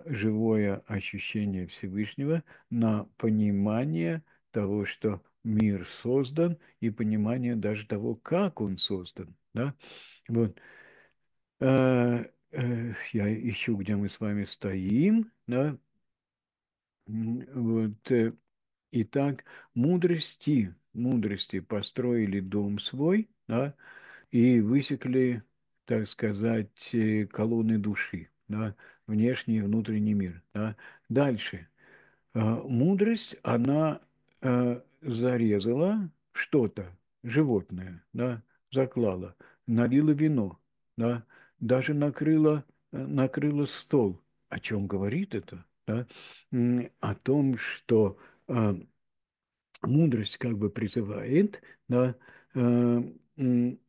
S1: живое ощущение Всевышнего, на понимание того, что мир создан и понимание даже того, как он создан. Да? Вот. А, э, я ищу, где мы с вами стоим. Да? Вот. Э, итак, мудрости, мудрости построили дом свой да? и высекли, так сказать, э, колонны души. Да? внешний и внутренний мир. Да? Дальше. А, мудрость, она зарезала что-то, животное, да, заклала, налила вино, да, даже накрыла, э, накрыла стол. О чем говорит это? Да? О том, что э, мудрость как бы призывает, да, э,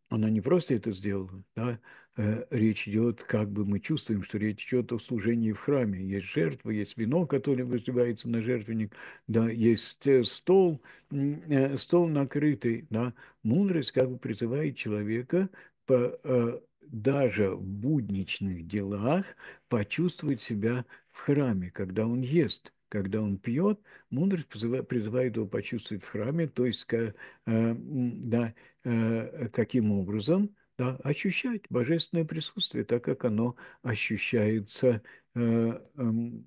S1: она не просто это сделала, да, Э, речь идет, как бы мы чувствуем, что речь идет о служении в храме. Есть жертва, есть вино, которое выливается на жертвенник, да, есть э, стол, э, стол накрытый. Да. Мудрость как бы призывает человека по, даже в будничных делах почувствовать себя в храме, когда он ест – когда он пьет, мудрость призывает его почувствовать в храме, то есть да, каким образом да, ощущать божественное присутствие, так как оно ощущается, э, эм,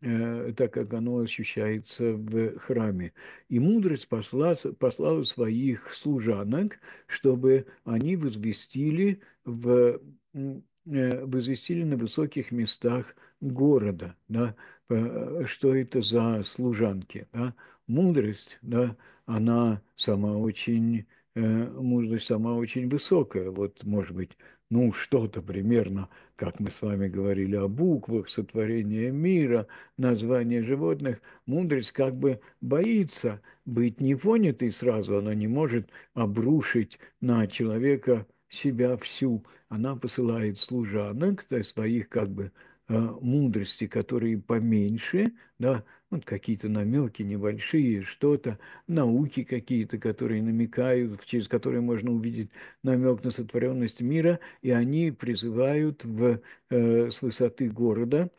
S1: э, так как оно ощущается в храме. И мудрость посла, послала своих служанок, чтобы они возвестили в э, возвестили на высоких местах города, да, э, что это за служанки, да, мудрость, да, она сама очень Э, мудрость сама очень высокая. Вот, может быть, ну, что-то примерно, как мы с вами говорили о буквах, сотворение мира, название животных, мудрость как бы боится быть непонятой сразу, она не может обрушить на человека себя всю. Она посылает служанок, своих как бы э, мудрости, которые поменьше, да, вот какие-то намеки небольшие, что-то, науки какие-то, которые намекают, через которые можно увидеть намек на сотворенность мира, и они призывают в, э, с высоты города,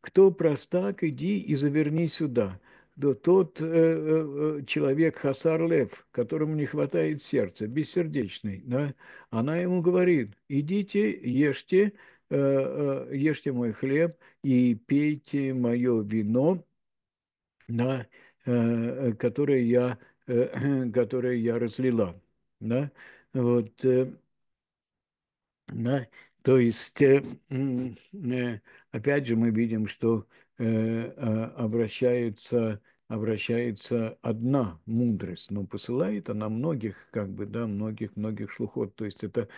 S1: кто простак, иди и заверни сюда. Да тот э, э, э, человек Хасар Лев, которому не хватает сердца, бессердечный, да, она ему говорит, идите, ешьте, э, э, ешьте мой хлеб и пейте мое вино, на, э, которые, я, э, (clears throat) которые я разлила. Да? Вот, э, да? То есть, опять же, мы видим, что а, обращается обращается одна мудрость, но посылает она многих, как бы, да, многих-многих шлухот. То есть это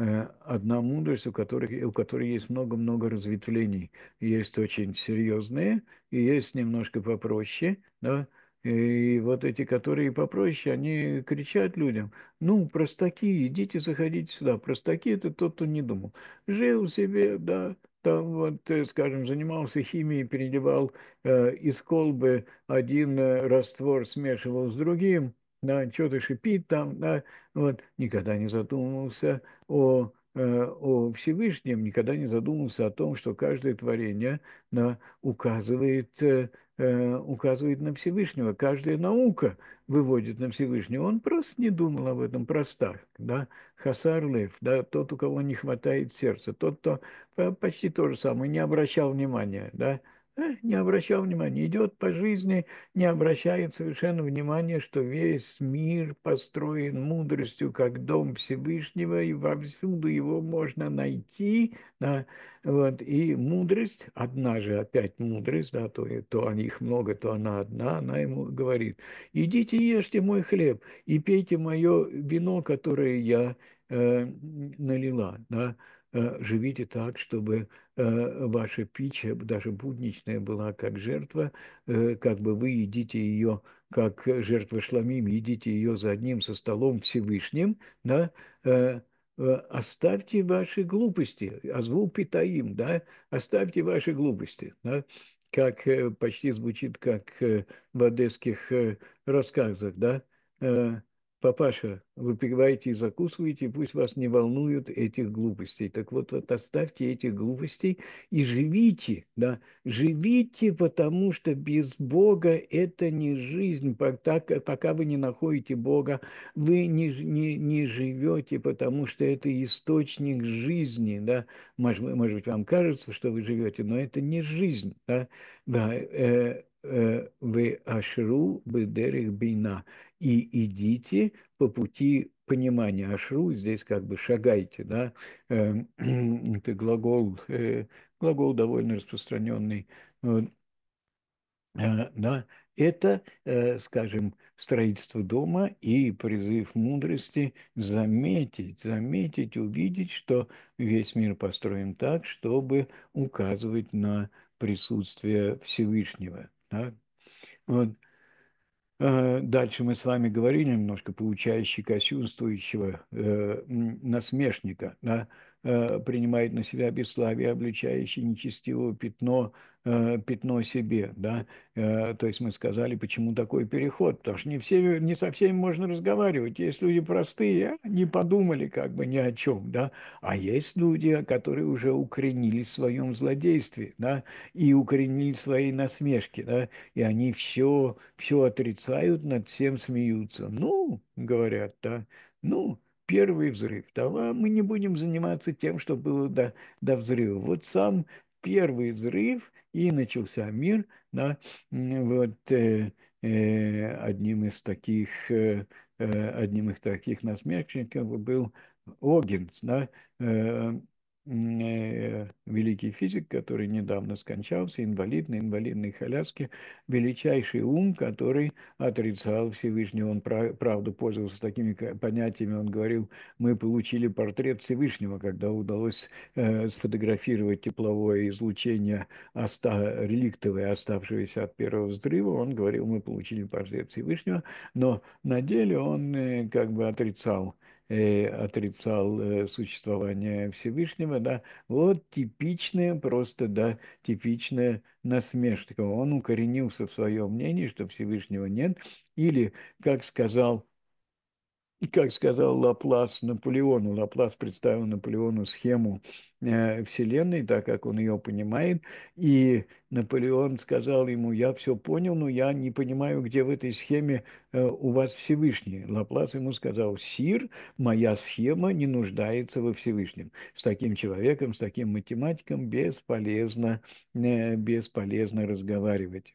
S1: Э, одна мудрость, у которой, у которой есть много-много разветвлений. Есть очень серьезные, и есть немножко попроще, да, и вот эти, которые попроще, они кричат людям, ну, простаки, идите, заходите сюда. Простаки – это тот, кто не думал. Жил себе, да, там вот, э, скажем, занимался химией, переливал э, из колбы один э, раствор, смешивал с другим, да, что-то шипит там, да, вот, никогда не задумывался о, э, о Всевышнем, никогда не задумывался о том, что каждое творение да, указывает, э, э, указывает на Всевышнего, каждая наука выводит на Всевышнего. Он просто не думал об этом простах, да, Хасар Лев, да, тот, у кого не хватает сердца, тот, кто почти то же самое, не обращал внимания, да, (laughs) не обращал внимания, идет по жизни, не обращает совершенно внимания, что весь мир построен мудростью, как дом Всевышнего, и вовсюду его можно найти, да, вот, и мудрость, одна же опять мудрость, да, то, то их много, то она одна, она ему говорит, идите ешьте мой хлеб и пейте мое вино, которое я э, налила, да, Э, живите так, чтобы э, ваша пища, даже будничная, была как жертва, э, как бы вы едите ее как жертва шламим, едите ее за одним со столом Всевышним, да, оставьте ваши глупости, озву а питаим, да, оставьте ваши глупости, да, как почти звучит, как в одесских рассказах, да, папаша, выпивайте и закусываете, пусть вас не волнуют этих глупостей. Так вот, вот оставьте этих глупостей и живите, да, живите, потому что без Бога это не жизнь. Так, пока вы не находите Бога, вы не, не, не живете, потому что это источник жизни, да. Может, может быть, вам кажется, что вы живете, но это не жизнь, да. да э, Э, вы ашру бедерих бина, и идите по пути понимания. Ашру здесь как бы шагайте, да, эм, (clears throat) это глагол, э, глагол довольно распространенный, э, да, это, скажем, строительство дома и призыв мудрости заметить, заметить, увидеть, что весь мир построен так, чтобы указывать на присутствие Всевышнего. Да? Вот. Э, дальше мы с вами говорили немножко поучающий кощунствующего э, насмешника. Да? Э, принимает на себя бесславие, обличающий нечестивого пятно, э, пятно себе. Да? Э, то есть мы сказали, почему такой переход, потому что не, все, не со всеми можно разговаривать. Есть люди простые, а не подумали как бы ни о чем, да? а есть люди, которые уже укоренились в своем злодействе да? и укоренили свои насмешки, да? и они все, все отрицают, над всем смеются. Ну, говорят, да, ну, первый взрыв. Давай мы не будем заниматься тем, что было до, до взрыва. Вот сам первый взрыв и начался мир, да, вот э, э, одним из таких э, э, одним из таких насмешников был Огинс, да, э, Э, великий физик, который недавно скончался, инвалид на инвалидной коляске, величайший ум, который отрицал Всевышнего. Он, правду пользовался такими понятиями. Он говорил, мы получили портрет Всевышнего, когда удалось э, сфотографировать тепловое излучение оста реликтовое, оставшееся от первого взрыва. Он говорил, мы получили портрет Всевышнего, но на деле он э, как бы отрицал Э, отрицал э, существование Всевышнего, да, вот типичная просто, да, типичная насмешка. Он укоренился в своем мнении, что Всевышнего нет, или, как сказал и, как сказал Лаплас Наполеону, Лаплас представил Наполеону схему э, Вселенной, так как он ее понимает, и Наполеон сказал ему, я все понял, но я не понимаю, где в этой схеме э, у вас Всевышний. Лаплас ему сказал, Сир, моя схема не нуждается во Всевышнем. С таким человеком, с таким математиком бесполезно, э, бесполезно разговаривать.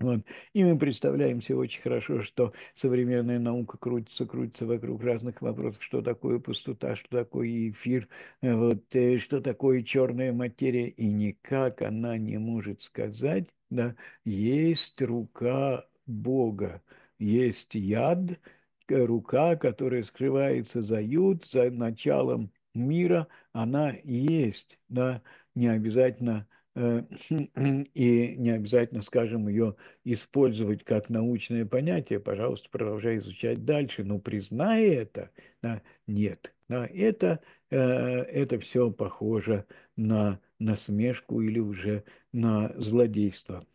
S1: Вот. И мы представляем себе очень хорошо, что современная наука крутится, крутится вокруг разных вопросов, что такое пустота, что такое эфир, э, вот, э, что такое черная материя, и никак она не может сказать, да, есть рука Бога, есть яд, э, рука, которая скрывается за юд, за началом мира, она есть, да, не обязательно – Э, (laughs) и не обязательно, скажем, ее использовать как научное понятие, пожалуйста, продолжай изучать дальше, но признай это, да, нет, да, это, э, это все похоже на насмешку или уже на злодейство.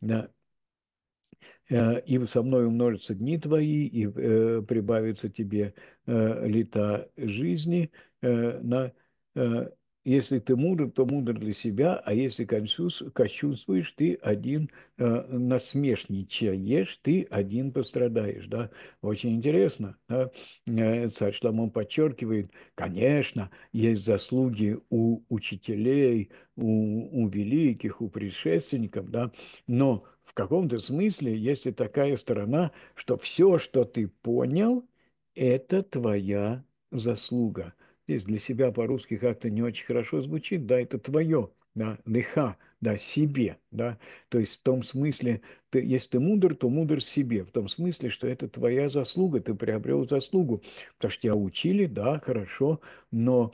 S1: Да. Э, и со мной умножатся дни твои, и э, прибавится тебе э, лета жизни. Э, на, э, если ты мудр, то мудр для себя, а если кощунствуешь, ты один э, насмешничаешь, ты один пострадаешь. Да? Очень интересно. Да? Э, царь Шламон подчеркивает, конечно, есть заслуги у учителей, у, у великих, у предшественников, да? но в каком-то смысле есть и такая сторона, что все, что ты понял, это твоя заслуга – здесь для себя по-русски как-то не очень хорошо звучит, да, это твое, да, лиха, да, себе, да, то есть в том смысле, ты, если ты мудр, то мудр себе, в том смысле, что это твоя заслуга, ты приобрел заслугу, потому что тебя учили, да, хорошо, но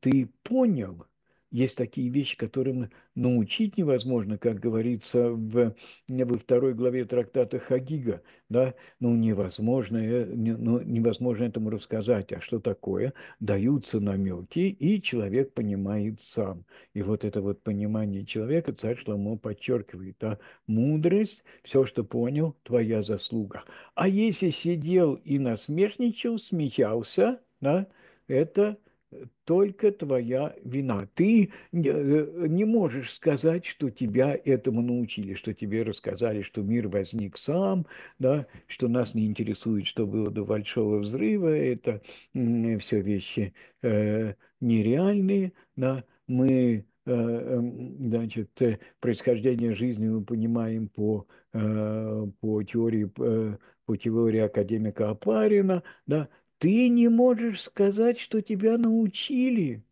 S1: ты понял, есть такие вещи, которым научить невозможно, как говорится в, во второй главе трактата Хагига. Да? Ну, невозможно, э, ну, невозможно этому рассказать. А что такое? Даются намеки, и человек понимает сам. И вот это вот понимание человека царь Шламо подчеркивает. Да? Мудрость, все, что понял, твоя заслуга. А если сидел и насмешничал, смеялся, да, это только твоя вина. Ты э, не можешь сказать, что тебя этому научили, что тебе рассказали, что мир возник сам, да, что нас не интересует, что было до Большого взрыва, это все вещи э, нереальные, да, мы э, эм, значит, э, происхождение жизни мы понимаем по, по теории, по теории академика Апарина, да, ты не можешь сказать, что тебя научили.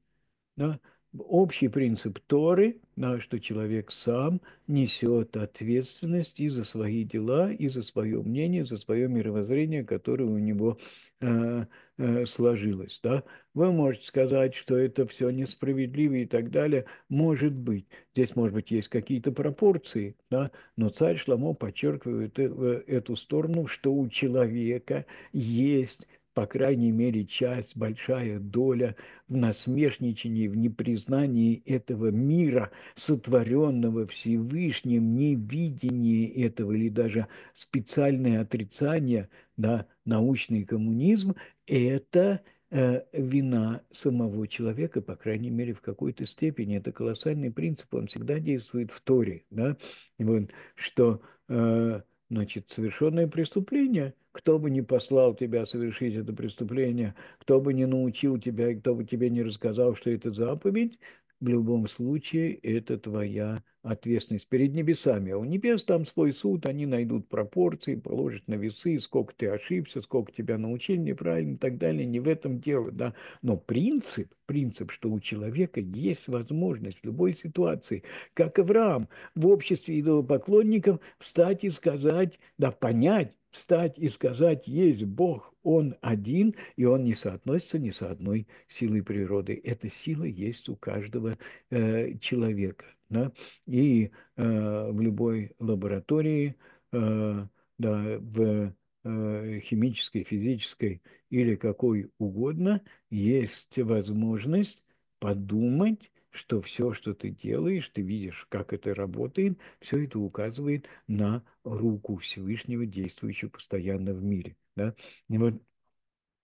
S1: Да? Общий принцип Торы, да, что человек сам несет ответственность и за свои дела, и за свое мнение, за свое мировоззрение, которое у него э, э, сложилось. Да? Вы можете сказать, что это все несправедливо и так далее. Может быть. Здесь, может быть, есть какие-то пропорции, да? но царь Шламо подчеркивает э, эту сторону, что у человека есть по крайней мере, часть, большая доля в насмешничании, в непризнании этого мира, сотворенного Всевышним, невидении этого или даже специальное отрицание, да, научный коммунизм, это э, вина самого человека, по крайней мере, в какой-то степени. Это колоссальный принцип, он всегда действует в Торе, да, вот, что... Э, Значит, совершенное преступление, кто бы ни послал тебя совершить это преступление, кто бы ни научил тебя, кто бы тебе не рассказал, что это заповедь, в любом случае это твоя ответственность перед небесами. А у небес там свой суд, они найдут пропорции, положат на весы, сколько ты ошибся, сколько тебя научили неправильно и так далее. Не в этом дело, да. Но принцип, принцип, что у человека есть возможность в любой ситуации, как Авраам в обществе идолопоклонников, встать и сказать, да понять, встать и сказать, есть Бог, Он один, и Он не соотносится ни с одной силой природы. Эта сила есть у каждого э, человека. Да? И э, в любой лаборатории, э, да, в э, химической, физической или какой угодно, есть возможность подумать, что все, что ты делаешь, ты видишь, как это работает, все это указывает на руку Всевышнего, действующую постоянно в мире. Да? И вот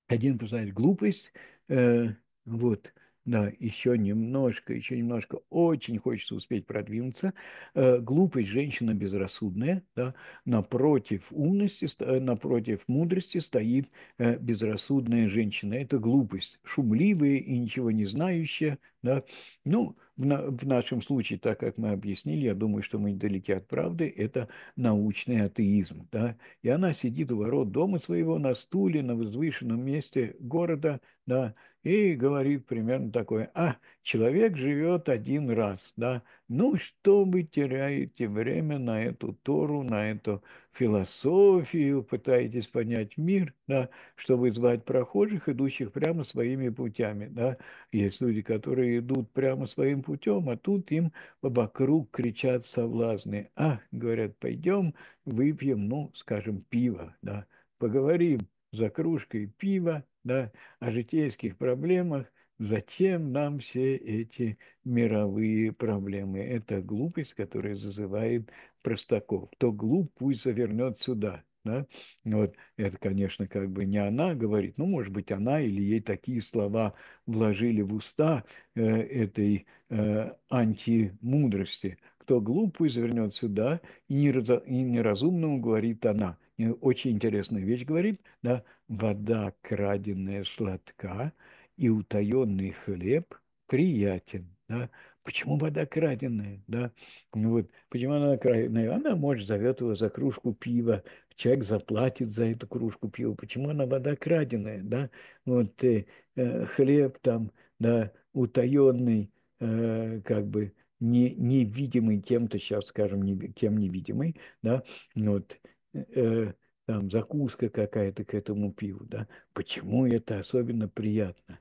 S1: один познает глупость, э, вот, да, еще немножко, еще немножко, очень хочется успеть продвинуться. Э, глупость женщина безрассудная, да, напротив умности, э, напротив мудрости стоит э, безрассудная женщина. Это глупость, шумливая и ничего не знающая, да? Ну, в, на, в нашем случае, так как мы объяснили, я думаю, что мы недалеки от правды, это научный атеизм. Да? И она сидит у ворот дома своего на стуле на возвышенном месте города да, и говорит примерно такое, а, Человек живет один раз, да. Ну, что вы теряете время на эту Тору, на эту философию, пытаетесь понять мир, да, чтобы звать прохожих, идущих прямо своими путями, да. Есть люди, которые идут прямо своим путем, а тут им вокруг кричат соблазны. А, говорят, пойдем выпьем, ну, скажем, пиво, да, поговорим за кружкой пива, да, о житейских проблемах, Зачем нам все эти мировые проблемы? Это глупость, которая зазывает простаков. Кто глуп, пусть завернет сюда. Да? Ну вот это, конечно, как бы не она говорит, ну, может быть, она или ей такие слова вложили в уста э, этой э, антимудрости. Кто глуп, пусть завернет сюда, и, нераз... и неразумному говорит она. И очень интересная вещь говорит, да, вода краденая сладка, и утаенный хлеб приятен. Да? Почему вода краденая? Да? Ну вот, почему она краденая? Она, может, зовет его за кружку пива, человек заплатит за эту кружку пива. Почему она вода краденая? Да? Вот э, э хлеб там, да, утаенный, э, как бы не, невидимый кем-то, сейчас скажем, не, кем невидимый, да, вот, э, э, там закуска какая-то к этому пиву, да, почему это особенно приятно?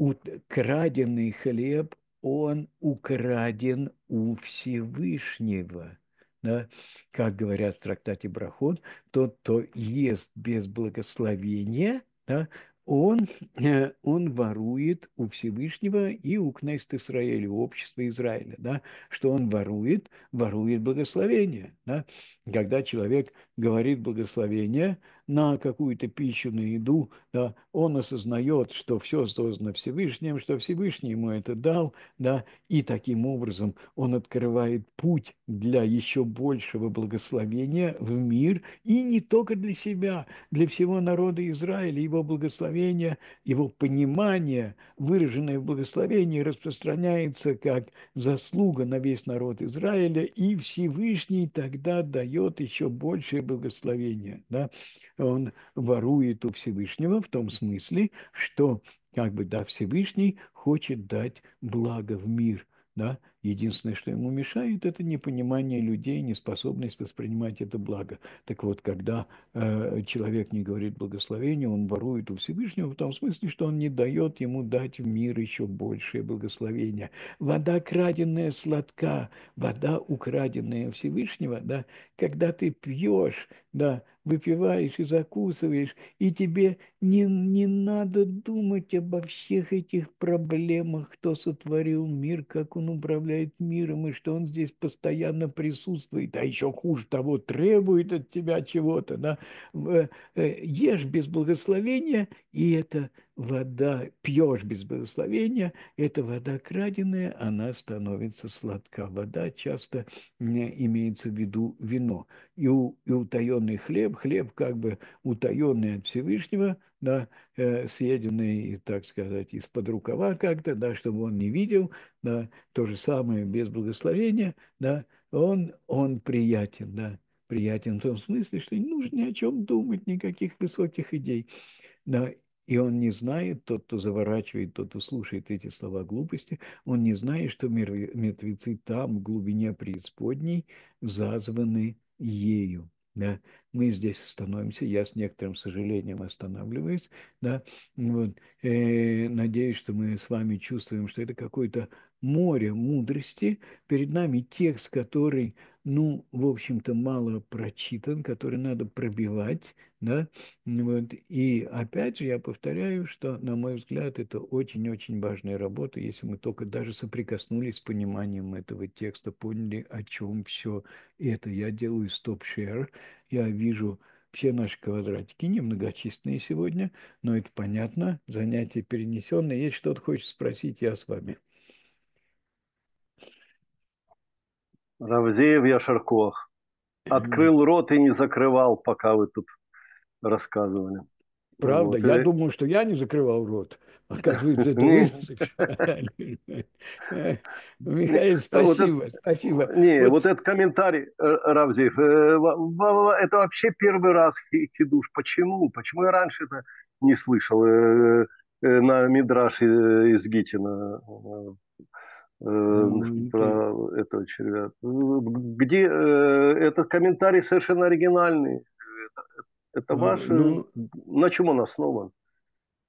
S1: украденный хлеб, он украден у Всевышнего. Да? Как говорят в трактате Брахот, тот, кто ест без благословения, да, он, э, он ворует у Всевышнего и у Кнест Израиля, у общества Израиля, да, что он ворует, ворует благословение. Да. Когда человек говорит благословение на какую-то пищу, на еду, да, он осознает, что все создано Всевышним, что Всевышний ему это дал, да, и таким образом он открывает путь для еще большего благословения в мир, и не только для себя, для всего народа Израиля, его благословение, его понимание, выраженное в благословении, распространяется как заслуга на весь народ Израиля, и Всевышний тогда дает еще большее благословения, да, он ворует у Всевышнего в том смысле, что как бы, да, Всевышний хочет дать благо в мир, да, Единственное, что ему мешает, это непонимание людей, неспособность воспринимать это благо. Так вот, когда э, человек не говорит благословение, он ворует у Всевышнего в том смысле, что он не дает ему дать в мир еще большее благословение. Вода, краденная, сладка, вода, украденная Всевышнего, да, когда ты пьешь, да, выпиваешь и закусываешь, и тебе не, не надо думать обо всех этих проблемах, кто сотворил мир, как он управляет миром, и что он здесь постоянно присутствует, а еще хуже того, требует от тебя чего-то. Да? Э, э, ешь без благословения, и это – вода пьешь без благословения, эта вода краденая, она становится сладка. Вода часто имеется в виду вино. И, у, и утаенный хлеб, хлеб как бы утаенный от Всевышнего, да, э, съеденный, так сказать, из-под рукава как-то, да, чтобы он не видел, да, то же самое без благословения, да, он, он приятен, да, приятен в том смысле, что не нужно ни о чем думать, никаких высоких идей. Да, и он не знает, тот, кто заворачивает, тот, кто слушает эти слова глупости, он не знает, что мертвецы там, в глубине преисподней, зазваны ею. Да. Мы здесь остановимся, я с некоторым сожалением останавливаюсь. Да. Вот. Э, надеюсь, что мы с вами чувствуем, что это какое-то море мудрости. Перед нами текст, который ну, в общем-то, мало прочитан, который надо пробивать, да, вот, и опять же я повторяю, что, на мой взгляд, это очень-очень важная работа, если мы только даже соприкоснулись с пониманием этого текста, поняли, о чем все это. Я делаю стоп-шер, я вижу все наши квадратики немногочисленные сегодня, но это понятно, Занятие перенесенное. Если что-то хочется спросить, я с вами.
S2: Равзеев Яшарков. Открыл рот и не закрывал, пока вы тут рассказывали.
S1: Правда, вот. я и... думал, что я не закрывал рот. (laughs) Оказывается, это вы Михаил, спасибо. спасибо. Не, вот этот
S2: комментарий, э, Равзеев, э, это вообще первый раз хидуш. (laughs) Почему? Почему я раньше это не слышал э, на Мидраше из Гитина? Э, ну, про этого червя. Ну, где э, этот комментарий совершенно оригинальный? Это, это а, ваше э, Ну, на чем он основан?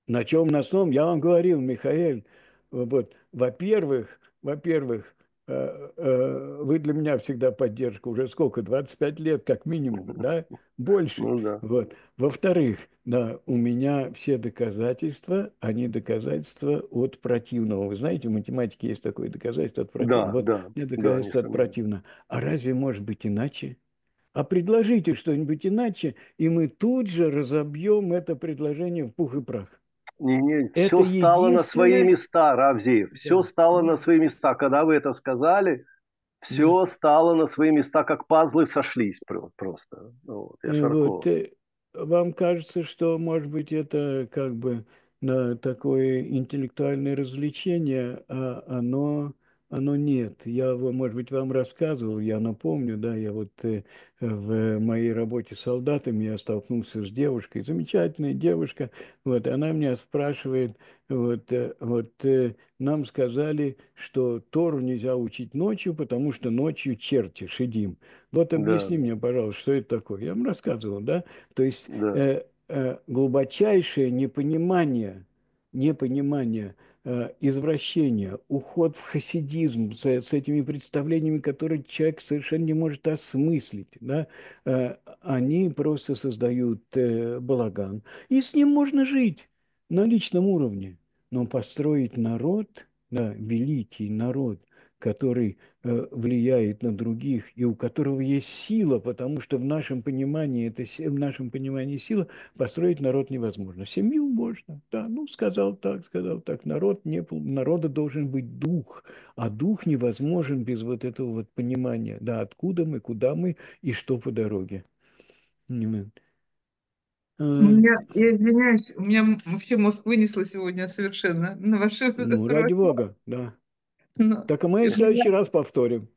S1: На чем он основан? Я вам говорил, Михаил. Вот. Во-первых, во-первых, Э, э, вы для меня всегда поддержка уже сколько, 25 лет как минимум, (laughs) да, больше. Ну, да. Вот. Во-вторых, да, у меня все доказательства, они доказательства от противного. Вы знаете, в математике есть такое доказательство от противного. Да, вот да, у доказательство да, от противного. А разве может быть иначе? А предложите что-нибудь иначе, и мы тут же разобьем это предложение в пух и прах.
S2: Не, не, это все стало единственное... на свои места, Равзеев. Все да. стало на свои места. Когда вы это сказали, все да. стало на свои места, как пазлы сошлись просто. Вот, я ну вот, э,
S1: вам кажется, что, может быть, это как бы на э, такое интеллектуальное развлечение, а оно оно а, ну, нет. Я, может быть, вам рассказывал, я напомню, да, я вот э, в моей работе с солдатами я столкнулся с девушкой, замечательная девушка, вот, она меня спрашивает, вот, э, вот э, нам сказали, что Тору нельзя учить ночью, потому что ночью черти шедим. Вот объясни да. мне, пожалуйста, что это такое. Я вам рассказывал, да? То есть да. Э, э, глубочайшее непонимание, непонимание – Э, извращение, уход в хасидизм с, с этими представлениями, которые человек совершенно не может осмыслить, да, э, они просто создают э, балаган. И с ним можно жить на личном уровне, но построить народ, да, великий народ – который э, влияет на других и у которого есть сила, потому что в нашем понимании это в нашем понимании сила построить народ невозможно. Семью можно, да, ну сказал так, сказал так. Народ не народа должен быть дух, а дух невозможен без вот этого вот понимания, да, откуда мы, куда мы и что по дороге. Э, у меня, я извиняюсь,
S3: у меня вообще мозг вынесло сегодня совершенно на ваше... Ну, ради
S1: бога, да. Но... Ну, так и мы в следующий раз повторим.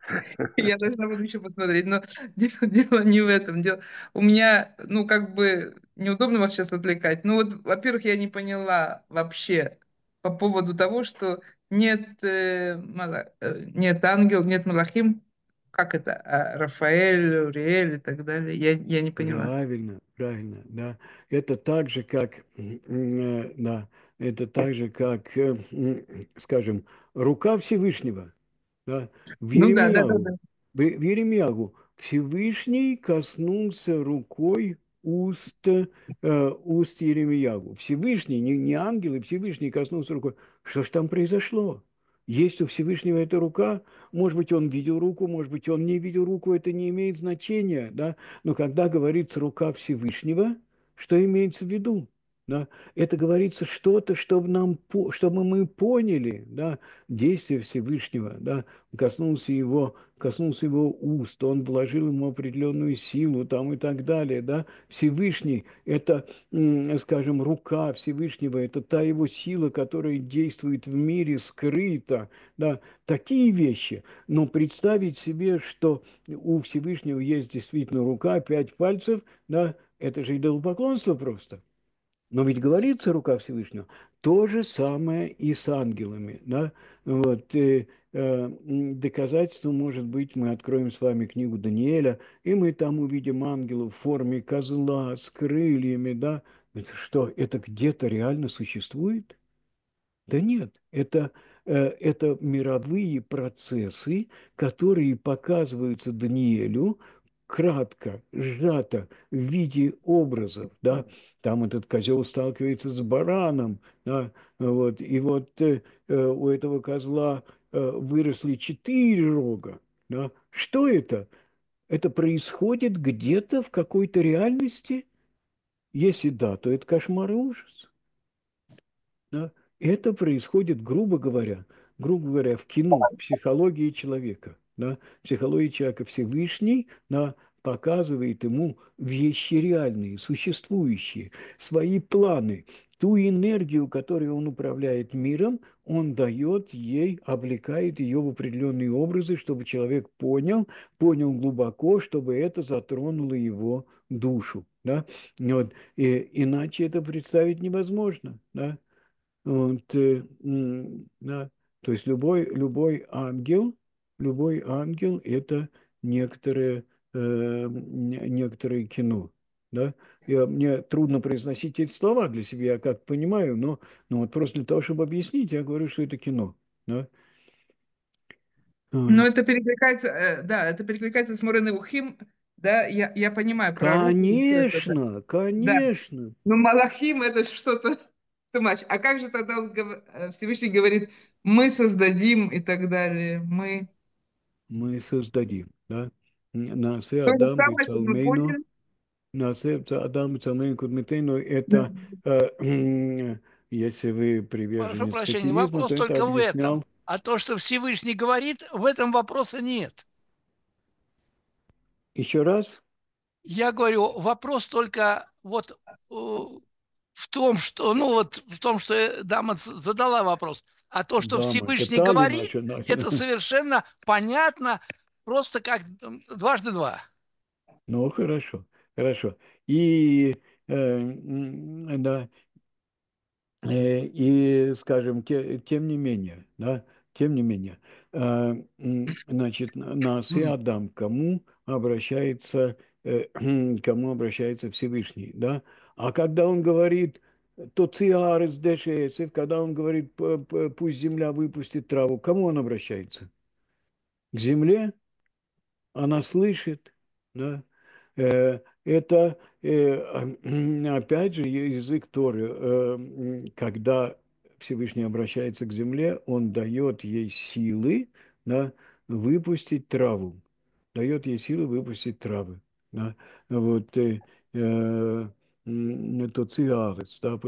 S3: (laughs) Я должна буду еще посмотреть, но (laughs) дело, дело не в этом. Дело... У меня, ну, как бы, неудобно вас сейчас отвлекать. Ну, вот, во-первых, я не поняла вообще по поводу того, что нет, э, мала... Э, нет ангел, нет малахим. Как это? А, Рафаэль,
S1: Уриэль и так далее. Я, я не поняла. Правильно, правильно, да. Это так же, как, э, да, это так же, как, э, скажем, рука Всевышнего. Да? В, Еремьягу, ну да, да, да, да. в Еремьягу Всевышний коснулся рукой уст, э, уст Еремиягу. Всевышний, не, не ангелы, Всевышний коснулся рукой. Что ж там произошло? Есть у Всевышнего эта рука, может быть, он видел руку, может быть, он не видел руку, это не имеет значения, да? Но когда говорится рука Всевышнего, что имеется в виду? да, это говорится что-то, чтобы, нам, чтобы мы поняли да, действие Всевышнего, да, коснулся его, коснулся его уст, он вложил ему определенную силу там и так далее. Да. Всевышний – это, скажем, рука Всевышнего, это та его сила, которая действует в мире скрыто. Да. Такие вещи. Но представить себе, что у Всевышнего есть действительно рука, пять пальцев, да, это же идолопоклонство просто – но ведь говорится рука Всевышнего, то же самое и с ангелами. Да? Вот, и, э, э доказательство, может быть, мы откроем с вами книгу Даниэля, и мы там увидим ангела в форме козла, с крыльями. Да? Это что, это где-то реально существует? Да нет, это, э, это мировые процессы, которые показываются Даниэлю кратко, сжато, в виде образов, да, там этот козел сталкивается с бараном, да, вот, и вот э, э, у этого козла э, выросли четыре рога, да, что это? Это происходит где-то в какой-то реальности? Если да, то это кошмар и ужас. Да? Это происходит, грубо говоря, грубо говоря, в кино, в психологии человека – да, психология человека Всевышний да, показывает ему вещи реальные, существующие, свои планы, ту энергию, которой он управляет миром, он дает ей, облекает ее в определенные образы, чтобы человек понял, понял глубоко, чтобы это затронуло его душу. Да? Вот. И, иначе это представить невозможно. Да? Вот, э, да. То есть любой, любой ангел – любой ангел – это некоторое, э, некоторое кино. Да? Я, мне трудно произносить эти слова для себя, я как понимаю, но, но вот просто для того, чтобы объяснить, я говорю, что это кино. Да? Но а. это перекликается, э, да, это перекликается с Мурен Ухим,
S3: да, я, я понимаю. конечно, руки,
S1: конечно. Да.
S3: Но ну, Малахим это что-то тумач. (laughs) А как же тогда он, э, Всевышний говорит, мы создадим и так далее, мы
S1: мы создадим, да? Насе Адам и Бецалмейну, Насе Адам и Бецалмейну Кудмитейну, это, э, если вы привержены Прошу прощения, вопрос то только объяснял... в этом.
S3: А то, что Всевышний говорит, в этом вопроса нет.
S1: Еще раз? Я говорю, вопрос только вот э, в том, что, ну вот в том, что дама задала вопрос – а то, что да, Всевышний читали, говорит, иначе, иначе. это совершенно понятно, просто как дважды два. Ну, хорошо, хорошо. И, э, да, э, и, скажем, те, тем не менее, да, тем не менее, э, значит, нас и Адам, кому обращается, э, (clears throat) кому обращается Всевышний, да? А когда он говорит – то Иар из Дешеецев, когда он говорит, пусть земля выпустит траву, к кому он обращается? К земле? Она слышит, да? Э, это, э, (clears throat) опять же, язык Торы. Э, когда Всевышний обращается к земле, он дает ей силы да, выпустить траву. Дает ей силы выпустить травы. Да? Вот, ну, тот циарец, да,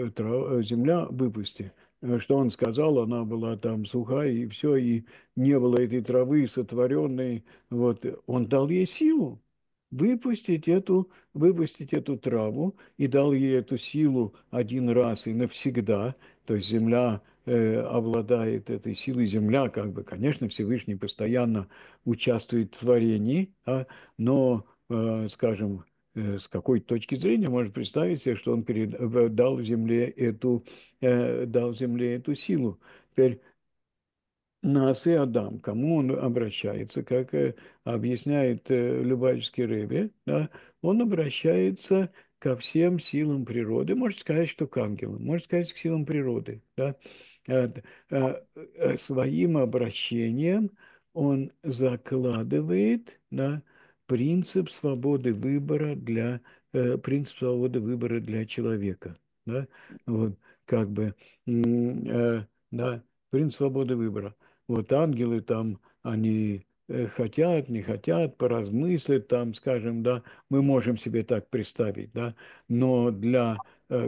S1: земля выпусти. Э, что он сказал, она была там сухая, и все, и не было этой травы сотворенной. Вот. Э, он дал ей силу выпустить эту, выпустить эту траву и дал ей эту силу один раз и навсегда. То есть земля э, обладает этой силой, земля, как бы, конечно, Всевышний постоянно участвует в творении, а, но, э, скажем, Э, с какой точки зрения можно представить себе, что он передал земле эту, э, дал земле эту силу. Теперь нас и Адам, кому он обращается, как э, объясняет Любавичский Рыбе, да, он обращается ко всем силам природы, может сказать, что к ангелам, может сказать, к силам природы. Да. Своим обращением он закладывает да, принцип свободы выбора для э, принцип свободы выбора для человека, да, вот как бы, э, да, принцип свободы выбора. Вот ангелы там, они э, хотят, не хотят, поразмыслят там, скажем, да, мы можем себе так представить, да, но для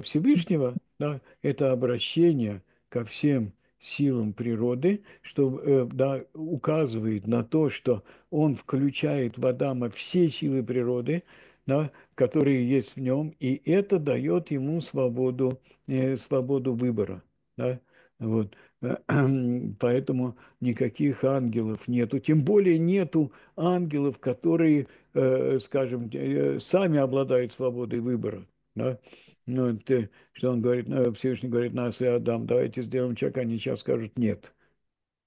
S1: Всевышнего, да, это обращение ко всем силам природы, что э, да, указывает на то, что он включает в Адама все силы природы, да, которые есть в нем, и это дает ему свободу, э, свободу выбора. Да? Вот. (clears throat) Поэтому никаких ангелов нету. Тем более нету ангелов, которые, э, скажем, э, сами обладают свободой выбора. Да? Ну, ты, что он говорит, ну, Всевышний говорит, нас и Адам, давайте сделаем человека, они сейчас скажут нет.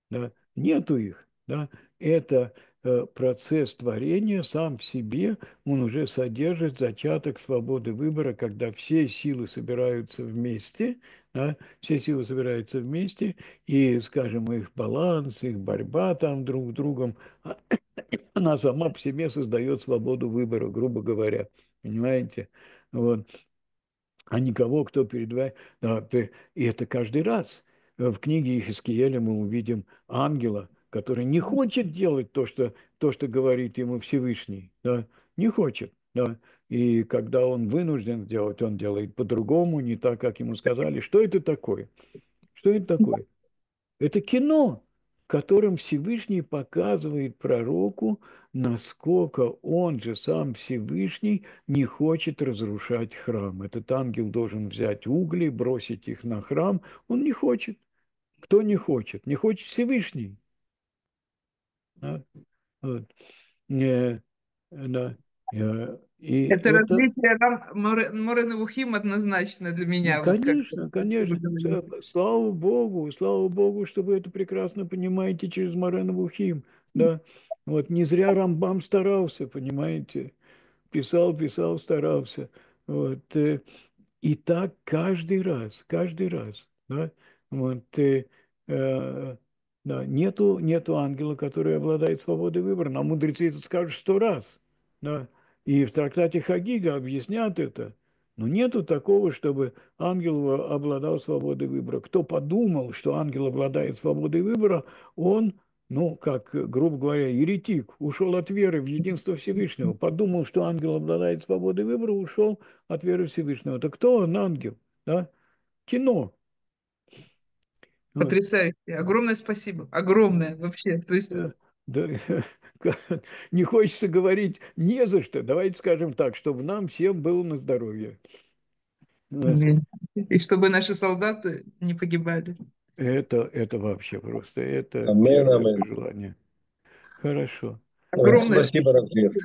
S1: Да? Нету их. Да? Это э, процесс творения сам в себе, он уже содержит зачаток свободы выбора, когда все силы собираются вместе, да? все силы собираются вместе, и, скажем, их баланс, их борьба там друг с другом, (coughs) она сама по себе создает свободу выбора, грубо говоря. Понимаете? Вот а никого, кто перед вами... И это каждый раз. В книге Ихискиеля мы увидим ангела, который не хочет делать то, что, то, что говорит ему Всевышний. Да? Не хочет. Да? И когда он вынужден делать, он делает по-другому, не так, как ему сказали. Что это такое? Что это такое? Это кино которым Всевышний показывает пророку, насколько он же сам Всевышний не хочет разрушать храм. Этот ангел должен взять угли, бросить их на храм. Он не хочет. Кто не хочет? Не хочет Всевышний. Да? Вот. Э, да. И это, это развитие рам... Мурена Вухим однозначно для меня. Ну, конечно, вот конечно. Слава Богу, слава Богу, что вы это прекрасно понимаете через Мурена Вухим. Да. Вот не зря Рамбам старался, понимаете. Писал, писал, старался. Вот. Э, и так каждый раз, каждый раз. Да? Вот. Э, э, да, нету, нету ангела, который обладает свободой выбора. Нам мудрецы это скажут сто раз. Да? И в трактате Хагига объяснят это. Но нету такого, чтобы ангел обладал свободой выбора. Кто подумал, что ангел обладает свободой выбора, он ну, как, грубо говоря, еретик, ушел от веры в единство Всевышнего, подумал, что ангел обладает свободой выбора, ушел от веры Всевышнего. Так кто он, ангел? Да? Кино. Потрясающе. Огромное спасибо. Огромное вообще. То есть... Да, (laughs) не хочется говорить не за что. Давайте скажем так, чтобы нам всем было на здоровье. И чтобы наши солдаты не погибали. Это, это вообще просто, это амен, желание. Хорошо. Огромное спасибо,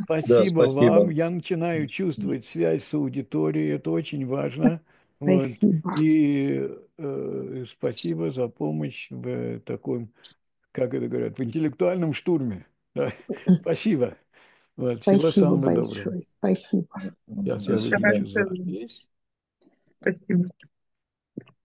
S1: Спасибо, спасибо вам. Я начинаю чувствовать связь с аудиторией, это очень важно. Спасибо. И э, спасибо за помощь в э, таком как это говорят, в интеллектуальном штурме. Да? (laughs) Спасибо. Вот, спасибо всего большое. Доброго.
S3: Спасибо.
S1: Сейчас я
S3: Спасибо.